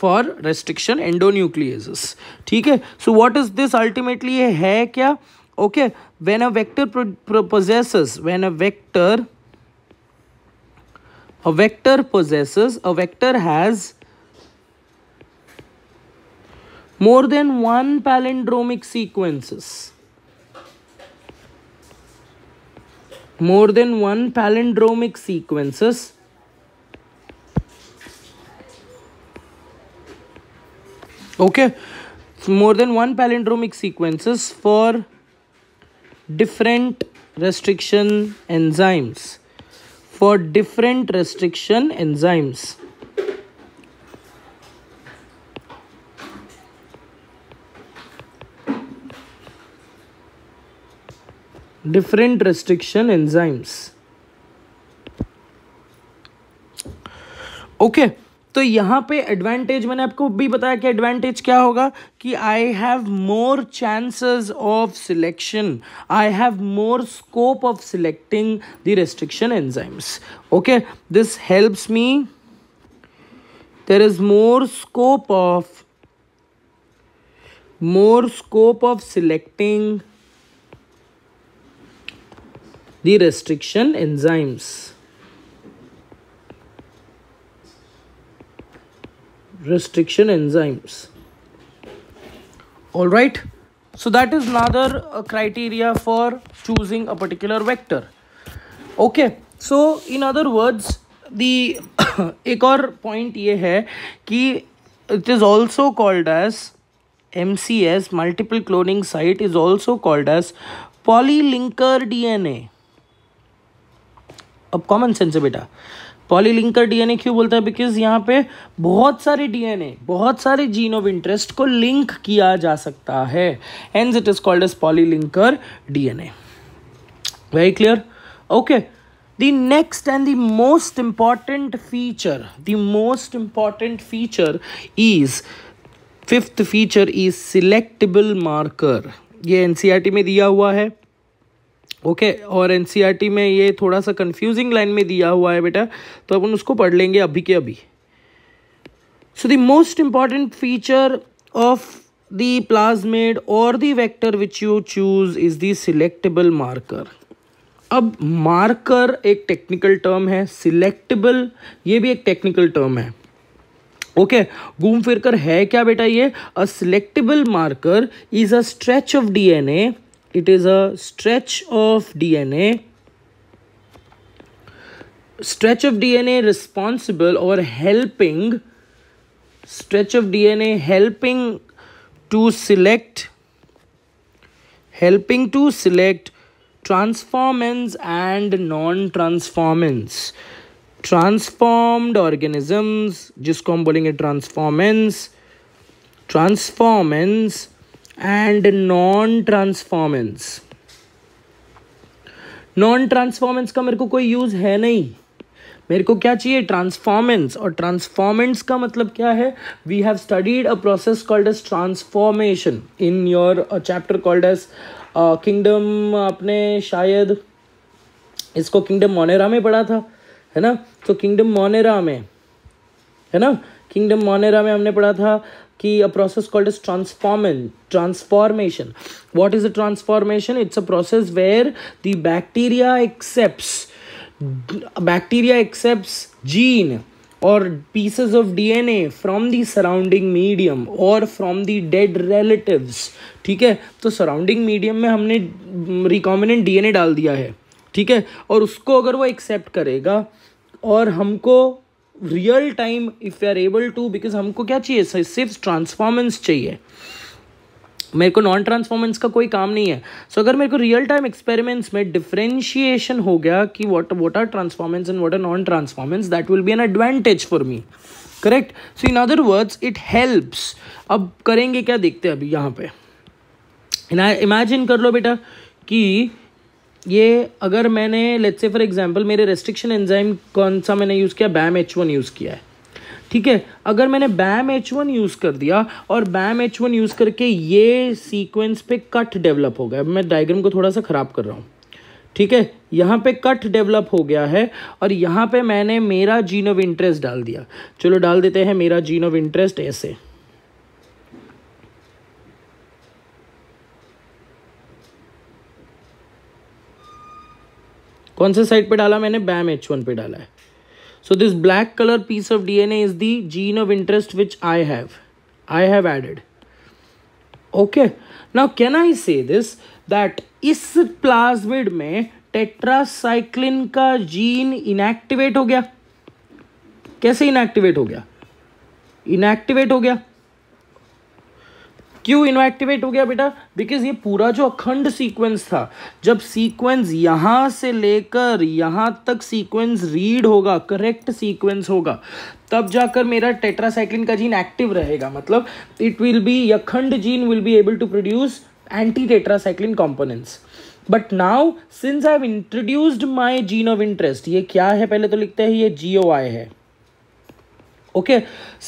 for restriction endonuclease ठीक है so what is this ultimately ये है क्या okay when a vector possesses when a vector a vector possesses a vector has more than one palindromic sequences more than one palindromic sequences okay more than one palindromic sequences for different restriction enzymes for different restriction enzymes different restriction enzymes okay तो यहाँ पे advantage मैंने आपको भी बताया कि advantage क्या होगा कि I have more chances of selection I have more scope of selecting the restriction enzymes okay this helps me there is more scope of more scope of selecting the restriction enzymes restriction enzymes all right so that is another uh, criteria for choosing a particular vector okay so in other words the एक और point ये है कि it is also called as MCS multiple cloning site is also called as polylinker DNA अब common sense है बेटा पॉलीलिंकर DNA क्यों बोलता है बिकॉज यहाँ पे बहुत सारे डीएनए बहुत सारे जीन ऑफ इंटरेस्ट को लिंक किया जा सकता है and it is called as polylinker DNA very clear okay the next and the most important feature the most important feature is fifth feature is selectable marker ये एन e में दिया हुआ है ओके okay, और एन e में ये थोड़ा सा कंफ्यूजिंग लाइन में दिया हुआ है बेटा तो अपन उसको पढ़ लेंगे अभी के अभी so the most important feature of the plasmid और the which you choose is is marker अब मार्कर एक टेक्निकल टर्म है सिलेक्टेबल ये भी एक टेक्निकल टर्म है ओके घूम फिर कर है क्या बेटा ये a selectable marker is a stretch of D it is a stretch of DNA stretch of DNA responsible or helping stretch of DNA helping to select helping to select transformins and non-transformins transformed organisms Just हम बोलेंगे transformins transformins and non transformants non transformants का मेरे को कोई use है नहीं मेरे को क्या चाहिए ट्रांसफॉर्मेंस और ट्रांसफॉर्मेंस का मतलब क्या है we have studied a process called as transformation in your chapter called as kingdom आपने शायद इसको किंगडम मोनेरा में पढ़ा था है ना तो किंगडम मोनेरा में है ना किंगडम मोनेरा में हमने पढ़ा था कि a process called is transforming transformation what is a transformation it's a process where the bacteria accept bacteria accept gene और pieces of DNA from the surrounding medium और फ्रॉम दी डेड रिलेटिव्स ठीक है तो surrounding medium में हमने recombinant DNA डाल दिया है ठीक है और उसको अगर वो एक्सेप्ट करेगा और हमको real time if you are able to because हमको क्या चाहिए सिर्फ ट्रांसफॉर्मेंस चाहिए मेरे को नॉन ट्रांसफॉर्मेंस का कोई काम नहीं है सो so, अगर मेरे को रियल टाइम एक्सपेरिमेंट्स में डिफ्रेंशिएशन हो गया कि what what are transformants and what are non transformants that will be an advantage for me correct so in other words it helps अब करेंगे क्या देखते हैं अभी यहाँ पे इमेजिन कर लो बेटा कि ये अगर मैंने लेट्स से फॉर एग्जांपल मेरे रेस्ट्रिक्शन एंजाइम कौन सा मैंने यूज़ किया बैम एच वन यूज़ किया है ठीक है अगर मैंने बैम एच वन यूज़ कर दिया और बैम एच वन यूज़ करके ये सीक्वेंस पे कट डेवलप हो गया मैं डायग्राम को थोड़ा सा ख़राब कर रहा हूँ ठीक है यहाँ पे कट डेवलप हो गया है और यहाँ पे मैंने मेरा जीन ऑफ इंटरेस्ट डाल दिया चलो डाल देते हैं मेरा जीन ऑफ इंटरेस्ट ऐसे कौन से साइड पे डाला मैंने बैम एच वन पे डाला है so this black colour piece of DNA is the gene of interest which I have I have added okay now can I say this that इस प्लाज्मिड में टेट्रासाइक्लिन का जीन इनएक्टिवेट हो गया कैसे inactivate हो गया इनएक्टिवेट हो गया क्यों इनएक्टिवेट हो गया बेटा बिकॉज ये पूरा जो अखंड सीक्वेंस था जब सीक्वेंस यहाँ से लेकर यहाँ तक सीक्वेंस रीड होगा करेक्ट सीक्वेंस होगा तब जाकर मेरा टेट्रासाइक्लिन का जीन एक्टिव रहेगा मतलब इट विल बी अखंड gene will be able to produce anti tetracycline components but now since I have introduced my gene of interest ये क्या है पहले तो लिखते हैं ये जी है okay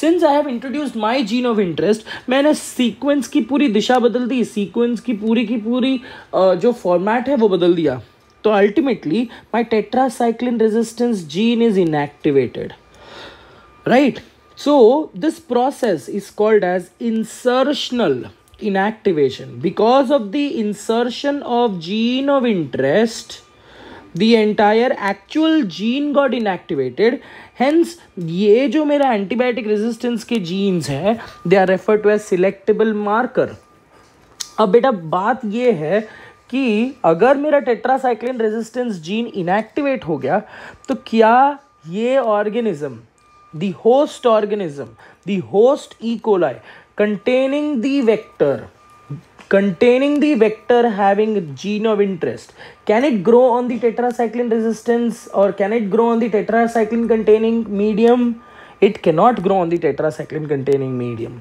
since I have introduced my gene of interest मैंने सीक्वेंस की पूरी दिशा बदल दी सीक्वेंस की पूरी की पूरी uh, जो फॉर्मेट है वो बदल दिया तो ultimately my tetracycline resistance gene is inactivated right so this process is called as insertional inactivation because of the insertion of gene of interest the entire actual gene got inactivated hence ये जो मेरा antibiotic resistance के genes है they are refer to a selectable marker अब बेटा बात ये है कि अगर मेरा टेट्रासाइक्लिन रेजिस्टेंस जीन इनएक्टिवेट हो गया तो क्या ये organism the host organism the host E. Containing the vector containing the vector having gene of interest. Can it grow on the tetracycline resistance or can it grow on the tetracycline containing medium? It cannot grow on the tetracycline containing medium.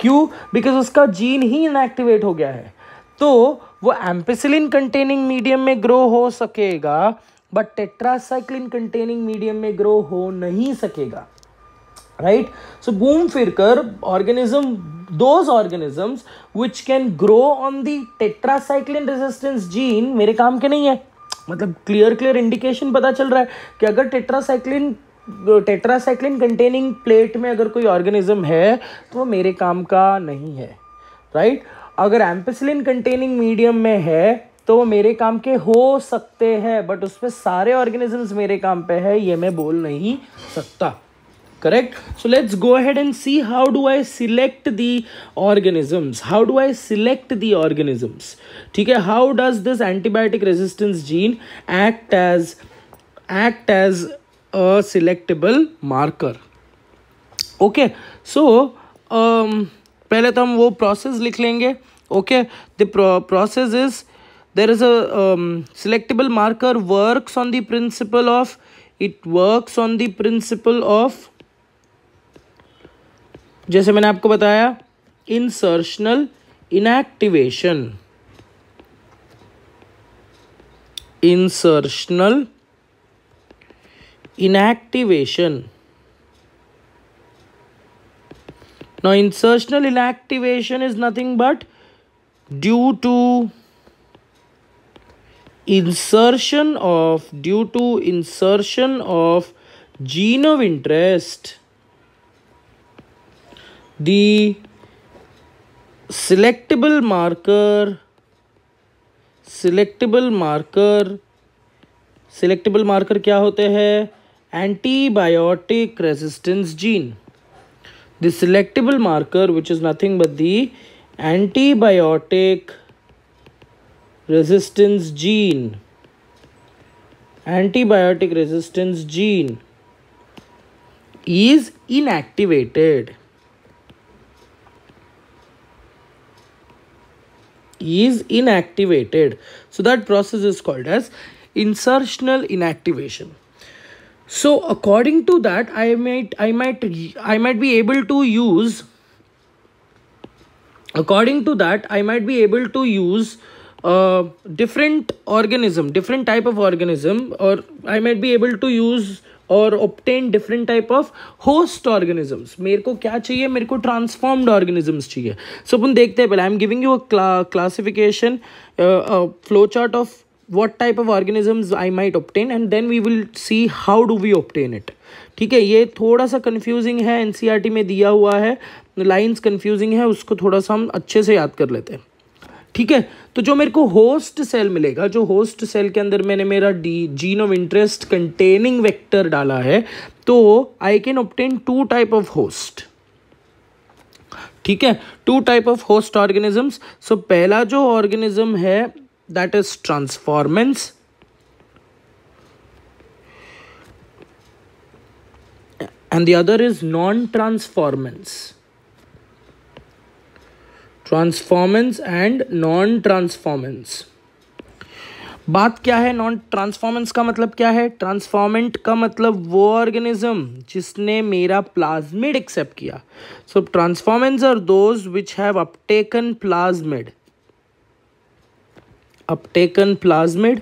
क्यों because उसका gene ही inactivate हो गया है तो वो ampicillin containing medium में grow हो सकेगा बट टेट्रासाइक्लिन कंटेनिंग मीडियम में ग्रो हो नहीं सकेगा राइट सो घूम फिर कर organism those organisms which can grow on the tetracycline resistance gene मेरे काम के नहीं है मतलब क्लियर क्लियर इंडिकेशन पता चल रहा है कि अगर टेट्रासाइक्लिन टेट्रासाइक्लिन कंटेनिंग प्लेट में अगर कोई ऑर्गेनिज्म है तो वो मेरे काम का नहीं है राइट right? अगर एम्पेसिलिन कंटेनिंग मीडियम में है तो वो मेरे काम के हो सकते हैं बट उसमें सारे ऑर्गेनिजम्स मेरे काम पे है ये मैं बोल नहीं सकता correct so let's go ahead and see how do i select the organisms how do i select the organisms okay how does this antibiotic resistance gene act as act as a selectable marker okay so um पहले तो हम वो process लिख लेंगे The pro process is there is a um, selectable marker works on the principle of it works on the principle of जैसे मैंने आपको बताया insertional inactivation insertional inactivation now insertional inactivation is nothing but due to insertion of due to insertion of gene of interest the selectable marker selectable marker selectable marker क्या होते हैं antibiotic resistance gene the selectable marker which is nothing but the antibiotic resistance gene antibiotic resistance gene is inactivated is inactivated. So that process is called as insertional inactivation. So according to that, I might I might I might be able to use according to that I might be able to use uh, different organism, different type of organism, or I might be able to use और obtain different type of host organisms मेरे को क्या चाहिए मेरे को transformed organisms चाहिए सो अपन देखते हैं पहले I am giving you a classification flow chart of what type of organisms I might obtain and then we will see how do we obtain it ठीक है ये थोड़ा सा कन्फ्यूजिंग है एन e में दिया हुआ है लाइन्स कन्फ्यूजिंग है उसको थोड़ा सा हम अच्छे से याद कर लेते हैं ठीक है तो जो मेरे को होस्ट सेल मिलेगा जो होस्ट सेल के अंदर मैंने मेरा the gene of interest containing vector डाला है तो I can obtain two type of host ठीक है two type of host organisms so पहला जो ऑर्गेनिज्म है that is transformants and the other is non transformants transformants and non transformants बात क्या है नॉन ट्रांसफॉर्मेंस का मतलब क्या है ट्रांसफॉर्मेंट का मतलब वो ऑर्गेनिज्म जिसने मेरा प्लाज्मिड एक्सेप्ट किया so transformants are those which have uptaken plasmid uptaken plasmid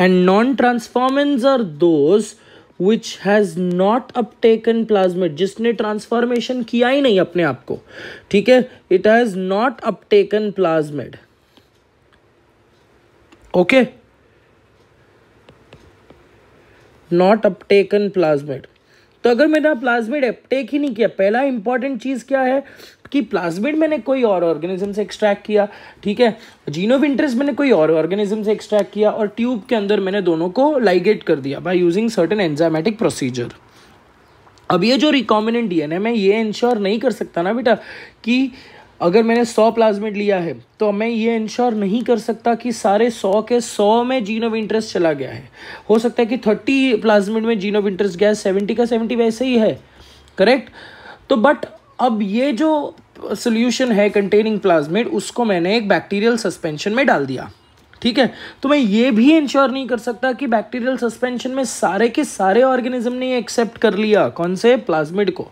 and non transformants are those which has not uptaken plasmid जिसने ट्रांसफॉर्मेशन किया ही नहीं अपने आप को ठीक है it has not uptaken plasmid okay not uptaken plasmid तो अगर मेरा प्लाज्मिड अपटेक ही नहीं किया पहला इंपॉर्टेंट चीज़ क्या है कि प्लाज्मिड मैंने कोई और ऑर्गेनिज्म से एक्सट्रैक्ट किया ठीक है जीनोम इंटरेस्ट मैंने कोई और ऑर्गेनिज्म से एक्सट्रैक्ट किया और ट्यूब के अंदर मैंने दोनों को लाइगेट कर दिया by using certain enzymatic procedure अब ये जो रिकॉमिनेंट डीएनए मैं ये इंश्योर नहीं कर सकता ना बेटा कि अगर मैंने सौ प्लाज्मिड लिया है तो मैं ये इंश्योर नहीं कर सकता कि सारे सौ के सौ में जीन ऑफ इंटरेस्ट चला गया है हो सकता है कि थर्टी प्लाज्मिड में जीन ऑफ इंटरेस्ट गया सेवेंटी का सेवेंटी वैसे ही है करेक्ट तो बट अब ये जो सोल्यूशन है कंटेनिंग प्लाज्मिड उसको मैंने एक बैक्टीरियल सस्पेंशन में डाल दिया ठीक है तो मैं ये भी इंश्योर नहीं कर सकता कि बैक्टीरियल सस्पेंशन में सारे के सारे ऑर्गेनिज्म ने एक्सेप्ट कर लिया कौन से प्लाज्मिड को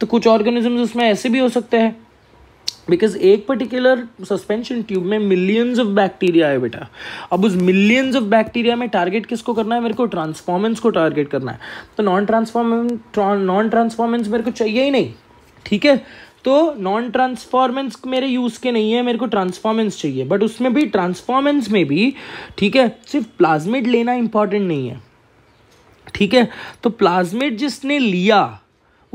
तो कुछ ऑर्गेनिज्म उसमें ऐसे भी हो सकते हैं बिकॉज एक पर्टिकुलर सस्पेंशन ट्यूब में मिलियंस ऑफ बैक्टीरिया है बेटा अब उस मिलियंस ऑफ बैक्टीरिया में टारगेट किसको करना है मेरे को ट्रांसफॉर्मेंस को टारगेट करना है तो नॉन ट्रांसफॉर्मेंस नॉन ट्रांसफॉर्मेंस मेरे को चाहिए ही नहीं ठीक है तो नॉन ट्रांसफॉर्मेंस मेरे यूज़ के नहीं है मेरे को ट्रांसफॉर्मेंस चाहिए बट उसमें भी ट्रांसफॉर्मेंस में भी ठीक है सिर्फ प्लाज्मिड लेना इंपॉर्टेंट नहीं है ठीक है तो प्लाज्मिड जिसने लिया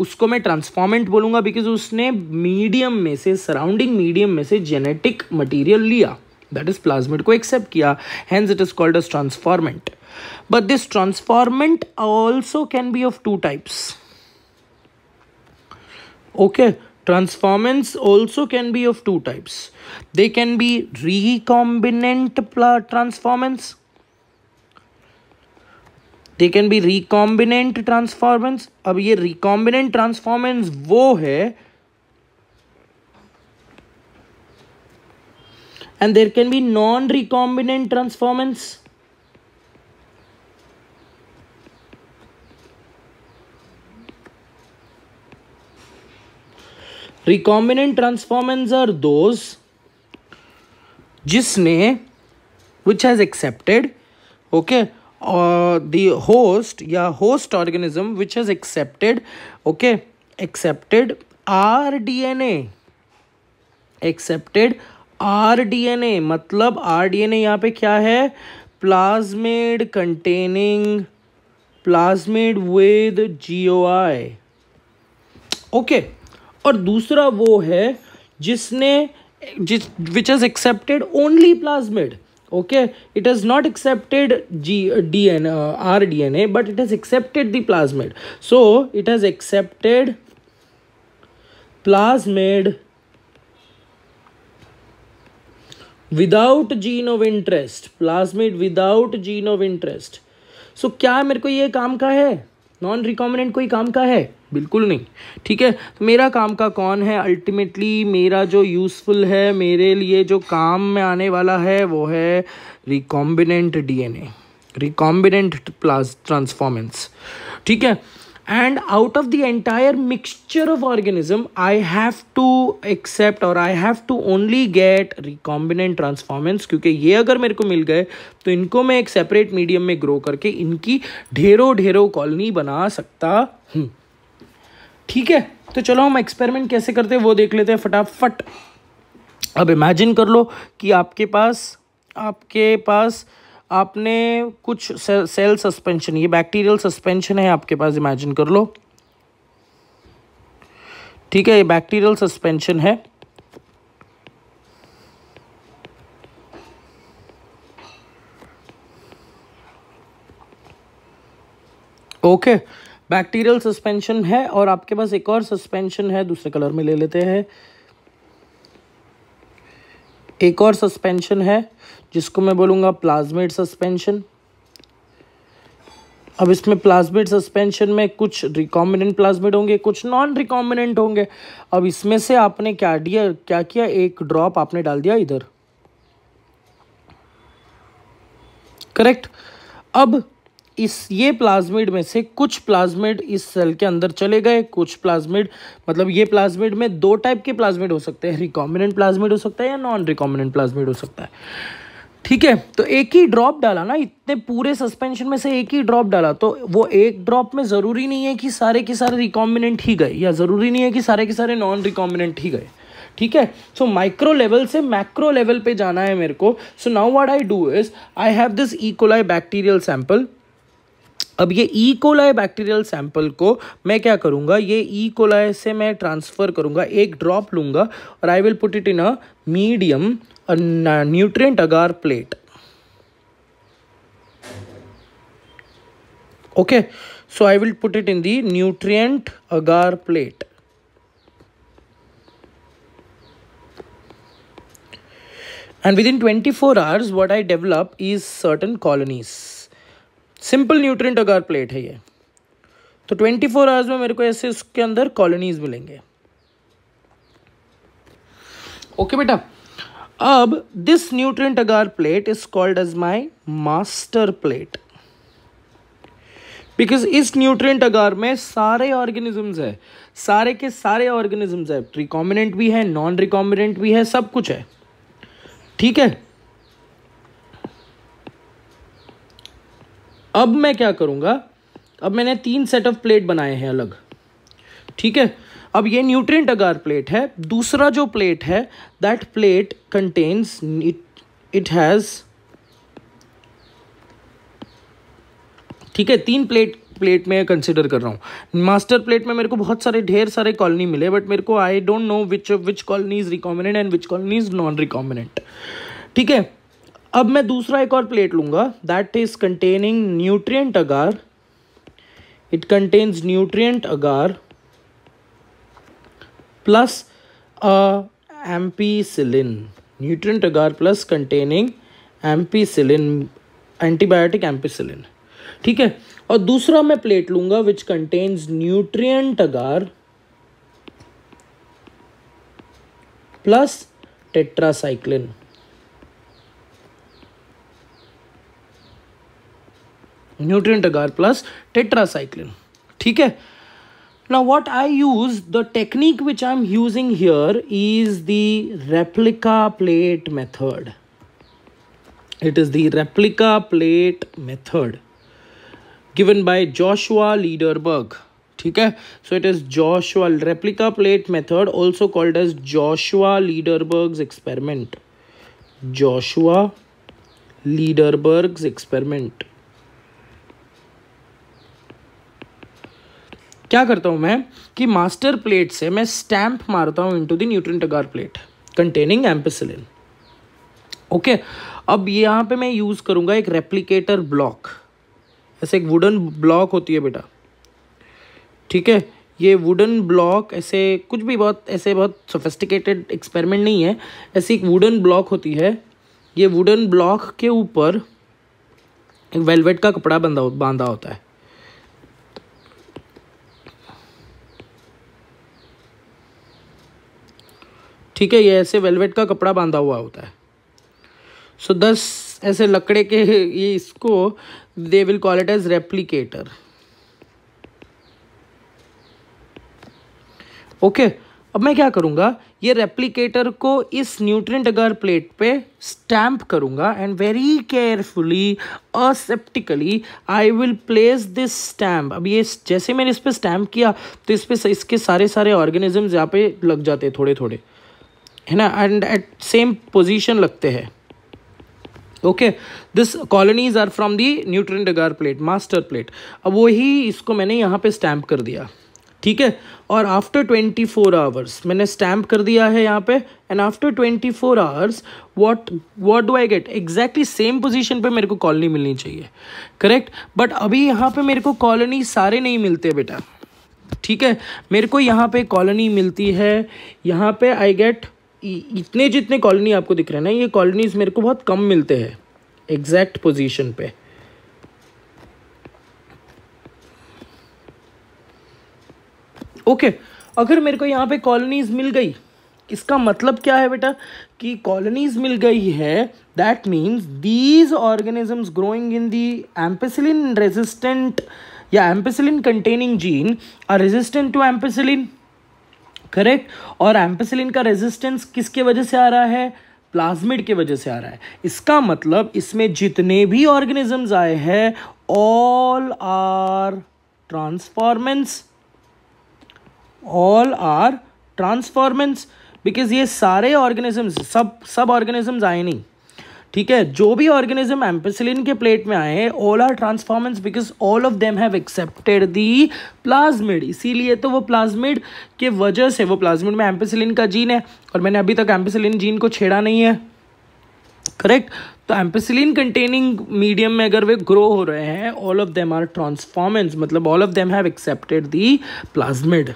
उसको मैं ट्रांसफॉर्मेंट बोलूंगा बिकॉज उसने मीडियम में से सराउंडिंग मीडियम में से जेनेटिक मटीरियल लिया दैट इज प्लाज्मिड को एक्सेप्ट किया hence it is called as transformant but this transformant also can be of two types okay Transformants also can be of two types. They can be recombinant transformants. They can be recombinant transformants. Now, this recombinant transformants वो and there can be non-recombinant transformants. Recombinant transformants are those जिसने which has accepted okay the host या host organism which has accepted okay accepted R D N A accepted R D N A मतलब R D N A यहाँ पे क्या है plasmid containing plasmid with G O I okay और दूसरा वो है जिसने जिस which is accepted only plasmid okay it is not accepted G D N R D N A but it is accepted the plasmid so it is accepted plasmid without gene of interest plasmid without gene of interest so क्या मेरे को ये काम का है non रिकॉमेंडेंट कोई काम का है बिल्कुल नहीं ठीक है तो मेरा काम का कौन है अल्टीमेटली मेरा जो यूज़फुल है मेरे लिए जो काम में आने वाला है वो है recombinant DNA recombinant plas transformants ठीक है and out of the entire mixture of organism i have to accept or i have to only get recombinant transformants क्योंकि ये अगर मेरे को मिल गए तो इनको मैं एक सेपरेट मीडियम में ग्रो करके इनकी ढेरों ढेरों कॉलोनी बना सकता हूँ ठीक है तो चलो हम एक्सपेरिमेंट कैसे करते हैं वो देख लेते हैं फटाफट अब इमेजिन कर लो कि आपके पास आपके पास आपने कुछ सेल सस्पेंशन ये बैक्टीरियल सस्पेंशन है आपके पास इमेजिन कर लो ठीक है ये बैक्टीरियल सस्पेंशन है ओके बैक्टीरियल सस्पेंशन है और आपके पास एक और सस्पेंशन है दूसरे कलर में ले लेते हैं एक और सस्पेंशन है जिसको मैं बोलूँगा प्लाज्मेट सस्पेंशन अब इसमें प्लाज्मेट सस्पेंशन में कुछ रिकॉम्बिनेंट प्लाज्मेट होंगे कुछ नॉन रिकॉम्बिनेंट होंगे अब इसमें से आपने क्या दिया क्या किया एक ड्रॉप आपने डाल दिया इधर करेक्ट अब इस ये प्लाज्मेड में से कुछ प्लाज्मेट इस सेल के अंदर चले गए कुछ प्लाज्मेड मतलब ये प्लाज्मेट में दो टाइप के प्लाज्मेट हो सकते हैं रिकॉम्बिनेंट प्लाज्मेट हो सकता है या नॉन रिकॉम्बिनेंट प्लाज्मेट हो सकता है ठीक है तो एक ही ड्रॉप डाला ना इतने पूरे सस्पेंशन में से एक ही ड्रॉप डाला तो वो एक ड्रॉप में ज़रूरी नहीं है कि सारे के सारे रिकॉम्बिनेंट ही गए या ज़रूरी नहीं है कि सारे के सारे नॉन रिकॉम्बिनेंट ही गए ठीक है सो माइक्रो लेवल से मैक्रो लेवल पे जाना है मेरे को so now what I do is I have this E coli bacterial sample अब ये ई बैक्टीरियल सैंपल को मैं क्या करूँगा ये ई e. से मैं ट्रांसफ़र करूँगा एक ड्रॉप लूँगा और I will put it in a medium nutrient agar plate okay so I will put it in the nutrient agar plate and within 24 hours what i develop is certain colonies simple nutrient agar plate hai ye to 24 hours mein मेरे को ऐसे इसके अंदर colonies मिलेंगे okay, beta अब this nutrient agar plate is called as my master plate because इस nutrient agar में सारे ऑर्गेनिजम्स है सारे के सारे ऑर्गेनिजम्स है रिकॉम्बिनेंट भी है नॉन रिकॉम्बिनेंट भी है सब कुछ है ठीक है अब मैं क्या करूंगा अब मैंने तीन सेट ऑफ प्लेट बनाए हैं अलग ठीक है अब ये न्यूट्रिएंट अगार प्लेट है दूसरा जो प्लेट है that plate contains it has ठीक है तीन प्लेट प्लेट में कंसिडर कर रहा हूँ मास्टर प्लेट में मेरे को बहुत सारे ढेर सारे कॉलोनी मिले बट मेरे को I don't know which which colony is recombinant and which colony is non recombinant ठीक है अब मैं दूसरा एक और प्लेट लूंगा that is containing nutrient agar it contains nutrient agar plus a ampicillin nutrient agar plus containing ampicillin antibiotic ampicillin ठीक है और दूसरा मैं प्लेट लूंगा which contains nutrient agar plus tetracycline nutrient agar plus tetracycline ठीक है Now what I use, the technique which I'm using here is the replica plate method. It is the replica plate method given by Joshua Lederberg. Okay? So it is Joshua replica plate method also called as Joshua Lederberg's experiment. Joshua Lederberg's experiment. क्या करता हूँ मैं कि master plate से मैं stamp मारता हूँ into the nutrient agar plate containing ampicillin okay अब यहाँ पे मैं यूज़ करूँगा एक रेप्लिकेटर ब्लॉक ऐसे एक वुडन ब्लॉक होती है बेटा ठीक है ये वुडन ब्लॉक ऐसे कुछ भी बहुत ऐसे बहुत सोफेस्टिकेटेड एक्सपेरिमेंट नहीं है ऐसी एक वुडन ब्लॉक होती है ये वुडन ब्लॉक के ऊपर एक वेलवेट का कपड़ा बंधा बांधा होता है ठीक है ये ऐसे वेलवेट का कपड़ा बांधा हुआ होता है सो so, दस ऐसे लकड़े के ये इसको they will call it as replicator okay अब मैं क्या करूँगा ये रेप्लीकेटर को इस न्यूट्रिएंट अगर प्लेट पे स्टैम्प करूँगा and very carefully aseptically I will place this stamp अब ये जैसे मैंने इस पर स्टैम्प किया तो इस पर इसके सारे सारे ऑर्गेनिजम्स यहाँ पे लग जाते थोड़े थोड़े है ना एंड एट सेम पोजिशन लगते हैं okay this colonies are from the nutrient agar plate master plate अब वही इसको मैंने यहाँ पे स्टैम्प कर दिया ठीक है और आफ्टर ट्वेंटी फोर आवर्स मैंने स्टैम्प कर दिया है यहाँ पे and after twenty four hours what what do I get exactly same position पे मेरे को कॉलोनी मिलनी चाहिए करेक्ट बट अभी यहाँ पे मेरे को कॉलोनी सारे नहीं मिलते बेटा ठीक है मेरे को यहाँ पे कॉलोनी मिलती है यहाँ पे आई गेट इतने जितने कॉलोनी आपको दिख रहे हैं ना ये कॉलोनीज़ मेरे को बहुत कम मिलते हैं एग्जैक्ट पोजीशन पे ओके okay, अगर मेरे को यहाँ पे कॉलोनीज़ मिल गई इसका मतलब क्या है बेटा कि कॉलोनीज मिल गई है that means these organisms growing in the ampicillin resistant या ampicillin containing gene are resistant to ampicillin correct और एम्पेसिलिन का रेजिस्टेंस किसके वजह से आ रहा है प्लाज्मिड के वजह से आ रहा है इसका मतलब इसमें जितने भी ऑर्गेनिजम्स आए हैं all are transformants all are transformants because ये सारे ऑर्गेनिजम्स सब सब ऑर्गेनिजम्स आए नहीं ठीक है जो भी ऑर्गेनिज्म एम्पेसिलिन के प्लेट में आए all are transformants because all of them have accepted the plasmid इसीलिए तो वो प्लाज्मिड के वजह से वो प्लाज्मिड में एम्पेसिलिन का जीन है और मैंने अभी तक एम्पेसिलिन जीन को छेड़ा नहीं है करेक्ट तो एम्पेसिलिन कंटेनिंग मीडियम में अगर वे ग्रो हो रहे हैं all of them are transformants मतलब all of them have accepted the plasmid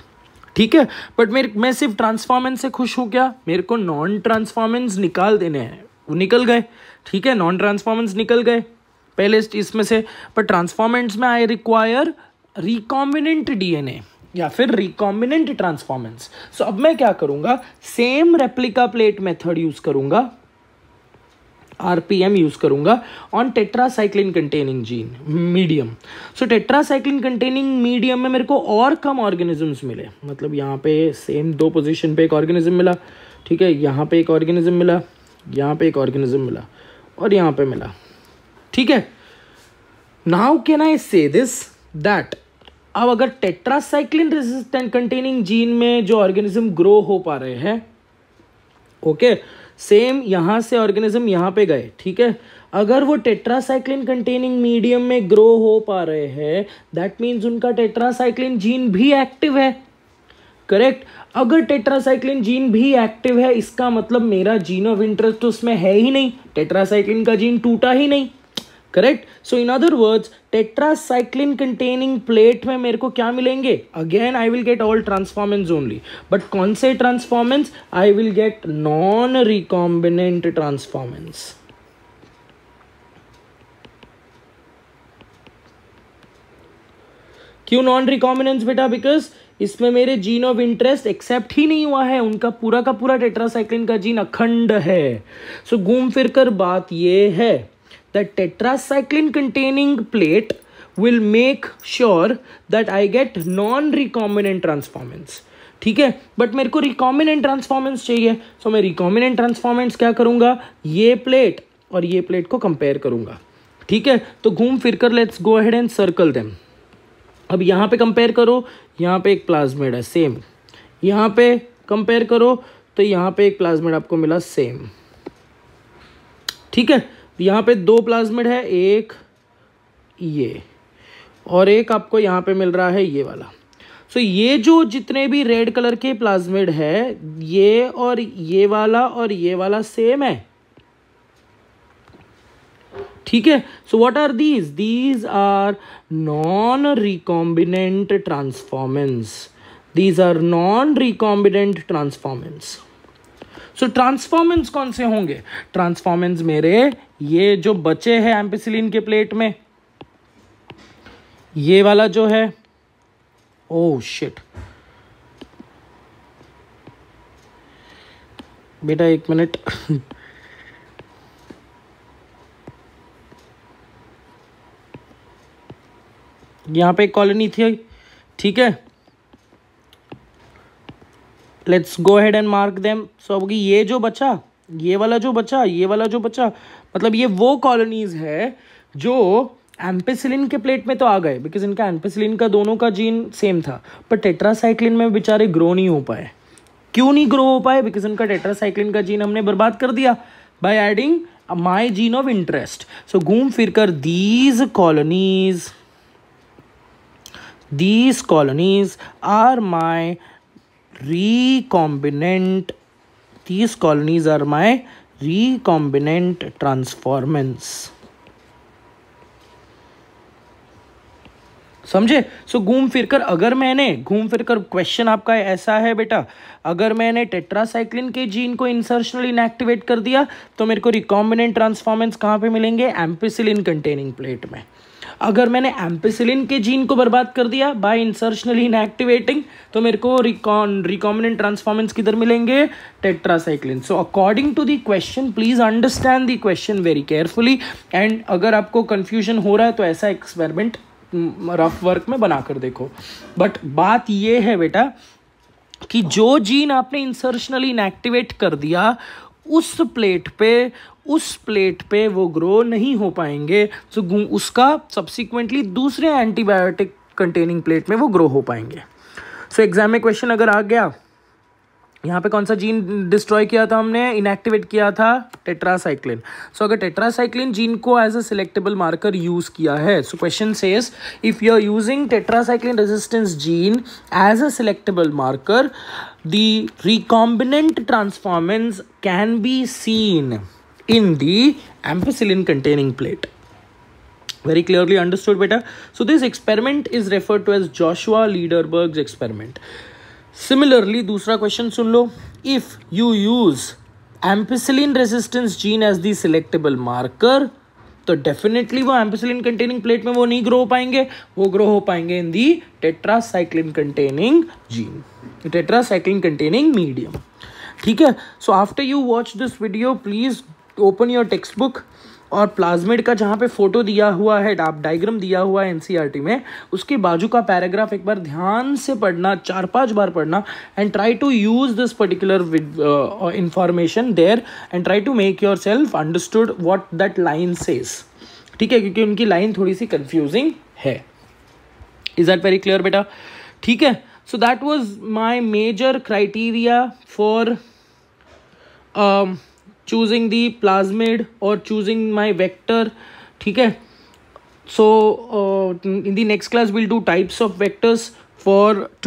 ठीक है बट मेरे मैं सिर्फ ट्रांसफॉर्मेंस से खुश हूँ क्या मेरे को नॉन ट्रांसफॉर्मेंस निकाल देने हैं वो निकल गए ठीक है नॉन ट्रांसफॉर्मेंस निकल गए पहले इसमें से पर ट्रांसफॉर्मेंट्स में आई रिक्वायर रिकॉम्बिनेंट डीएनए या फिर रिकॉम्बिनेंट ट्रांसफॉर्मेंस सो अब मैं क्या करूंगा same replica plate method use P RPM use करूंगा on tetracycline containing gene medium so tetracycline containing medium में मेरे को और कम ऑर्गेनिजम्स मिले मतलब यहाँ पे सेम दो पोजीशन पे एक ऑर्गेनिज्म मिला ठीक है यहाँ पे एक ऑर्गेनिज्म मिला यहाँ पे एक ऑर्गेनिज्म मिला और यहाँ पे मिला ठीक है now can I say this that अब अगर टेट्रासाइक्लिन रेजिस्टेंट कंटेनिंग जीन में जो ऑर्गेनिज्म ग्रो हो पा रहे हैं ओके सेम यहाँ से ऑर्गेनिज्म यहाँ पे गए ठीक है अगर वो टेट्रासाइक्लिन कंटेनिंग मीडियम में ग्रो हो पा रहे हैं दैट मीन्स उनका टेट्रासाइक्लिन जीन भी एक्टिव है करेक्ट अगर टेट्रासाइक्लिन जीन भी एक्टिव है इसका मतलब मेरा जीन ऑफ इंटरेस्ट तो उसमें है ही नहीं टेट्रासाइक्लिन का जीन टूटा ही नहीं correct so in other words tetracycline containing plate में मेरे को क्या मिलेंगे again I will get all transformants only but कौन से transformants I will get non recombinant transformants क्यों नॉन रिकॉम्बिनेंस बेटा बिकॉज इसमें मेरे जीन ऑफ इंटरेस्ट एक्सेप्ट ही नहीं हुआ है उनका पूरा का पूरा टेट्रासाइक्लिन का जीन अखंड है सो so, घूम फिर कर बात यह है the tetracycline containing plate will make sure that I get non recombinant transformants ठीक है बट मेरे को रिकॉम्बिनेंट ट्रांसफॉर्मेंस चाहिए सो so, मैं रिकॉम्बिनेंट ट्रांसफॉर्मेंस क्या करूँगा ये प्लेट और ये प्लेट को कंपेयर करूँगा ठीक है तो घूम फिर कर let's go ahead and circle them अब यहाँ पे कंपेयर करो यहाँ पे एक प्लाज्मेड है सेम यहाँ पे कंपेयर करो तो यहाँ पे एक प्लाज्मेड आपको मिला सेम ठीक है यहाँ पे दो प्लाज्मेड है एक ये और एक आपको यहाँ पे मिल रहा है ये वाला सो ये जो जितने भी रेड कलर के प्लाज्मेड है ये और ये वाला और ये वाला सेम है ठीक है so what are these these are non recombinant transformants these are non recombinant transformants so transformants कौन से होंगे ट्रांसफॉर्मेंस मेरे ये जो बचे हैं एम्पिसिलिन के प्लेट में ये वाला जो है ओ oh, शिट बेटा एक मिनट यहाँ पे एक कॉलोनी थी ठीक है let's go ahead and mark them so अब ये जो बचा ये वाला जो बचा ये वाला जो बचा मतलब ये वो कॉलोनीज है जो एम्पेसिलिन के प्लेट में तो आ गए बिकॉज इनका एम्पेसिलिन का दोनों का जीन सेम था पर टेट्रासाइक्लिन में बेचारे ग्रो नहीं हो पाए क्यों नहीं ग्रो हो पाए बिकॉज इनका टेट्रासाइक्लिन का जीन हमने बर्बाद कर दिया by adding my gene of interest so घूम फिर कर these colonies These colonies are my recombinant these colonies are my recombinant transformants. समझे सो घूम फिर कर अगर मैंने घूम फिर कर क्वेश्चन आपका ऐसा है बेटा अगर मैंने टेट्रासाइक्लिन के जीन को इंसर्शनल इनएक्टिवेट कर दिया तो मेरे को रिकॉम्बिनेंट ट्रांसफॉर्मेंस कहाँ पे मिलेंगे एम्पिसिलिन कंटेनिंग प्लेट में अगर मैंने एम्पेसिलिन के जीन को बर्बाद कर दिया बाय इंसर्शनली इनएक्टिवेटिंग तो मेरे को रिकॉन रिकॉमिनेंट ट्रांसफॉर्मेंस किधर मिलेंगे tetracycline so according to the question please understand the question very carefully and अगर आपको कन्फ्यूजन हो रहा है तो ऐसा एक्सपेरिमेंट रफ वर्क में बनाकर देखो बट बात ये है बेटा कि जो जीन आपने इंसर्शनली इनएक्टिवेट कर दिया उस प्लेट पे उस प्लेट पे वो ग्रो नहीं हो पाएंगे तो उसका सब्सिक्वेंटली दूसरे एंटीबायोटिक कंटेनिंग प्लेट में वो ग्रो हो पाएंगे सो एग्जाम में क्वेश्चन अगर आ गया यहाँ पे कौन सा जीन डिस्ट्रॉय किया था हमने इनएक्टिवेट किया था टेट्रासाइक्लिन सो so, अगर टेट्रासाइक्लिन जीन को as a selectable marker use किया है so question says if you are using tetracycline resistance gene as a selectable marker the recombinant transformants can be seen in the ampicillin containing plate very clearly understood beta so this experiment is referred to as joshua lederberg's experiment similarly dusra question sun lo if you use ampicillin resistance gene as the selectable marker तो definitely वो ampicillin containing plate में वो नहीं grow हो पाएंगे वो grow हो पाएंगे in the tetracycline containing gene tetracycline containing medium ठीक है so after you watch this video please open your textbook और प्लाज्मिड का जहाँ पे फोटो दिया हुआ है आप डायग्राम दिया हुआ है एनसीईआरटी e में उसके बाजू का पैराग्राफ एक बार ध्यान से पढ़ना चार पांच बार पढ़ना and try to use this particular information there and try to make yourself understood what that line says ठीक है क्योंकि उनकी लाइन थोड़ी सी कन्फ्यूजिंग है इज दैट वेरी क्लियर बेटा ठीक है so that was my major criteria for choosing the plasmid or choosing my vector ठीक है so uh, in the next class we'll do types of vectors for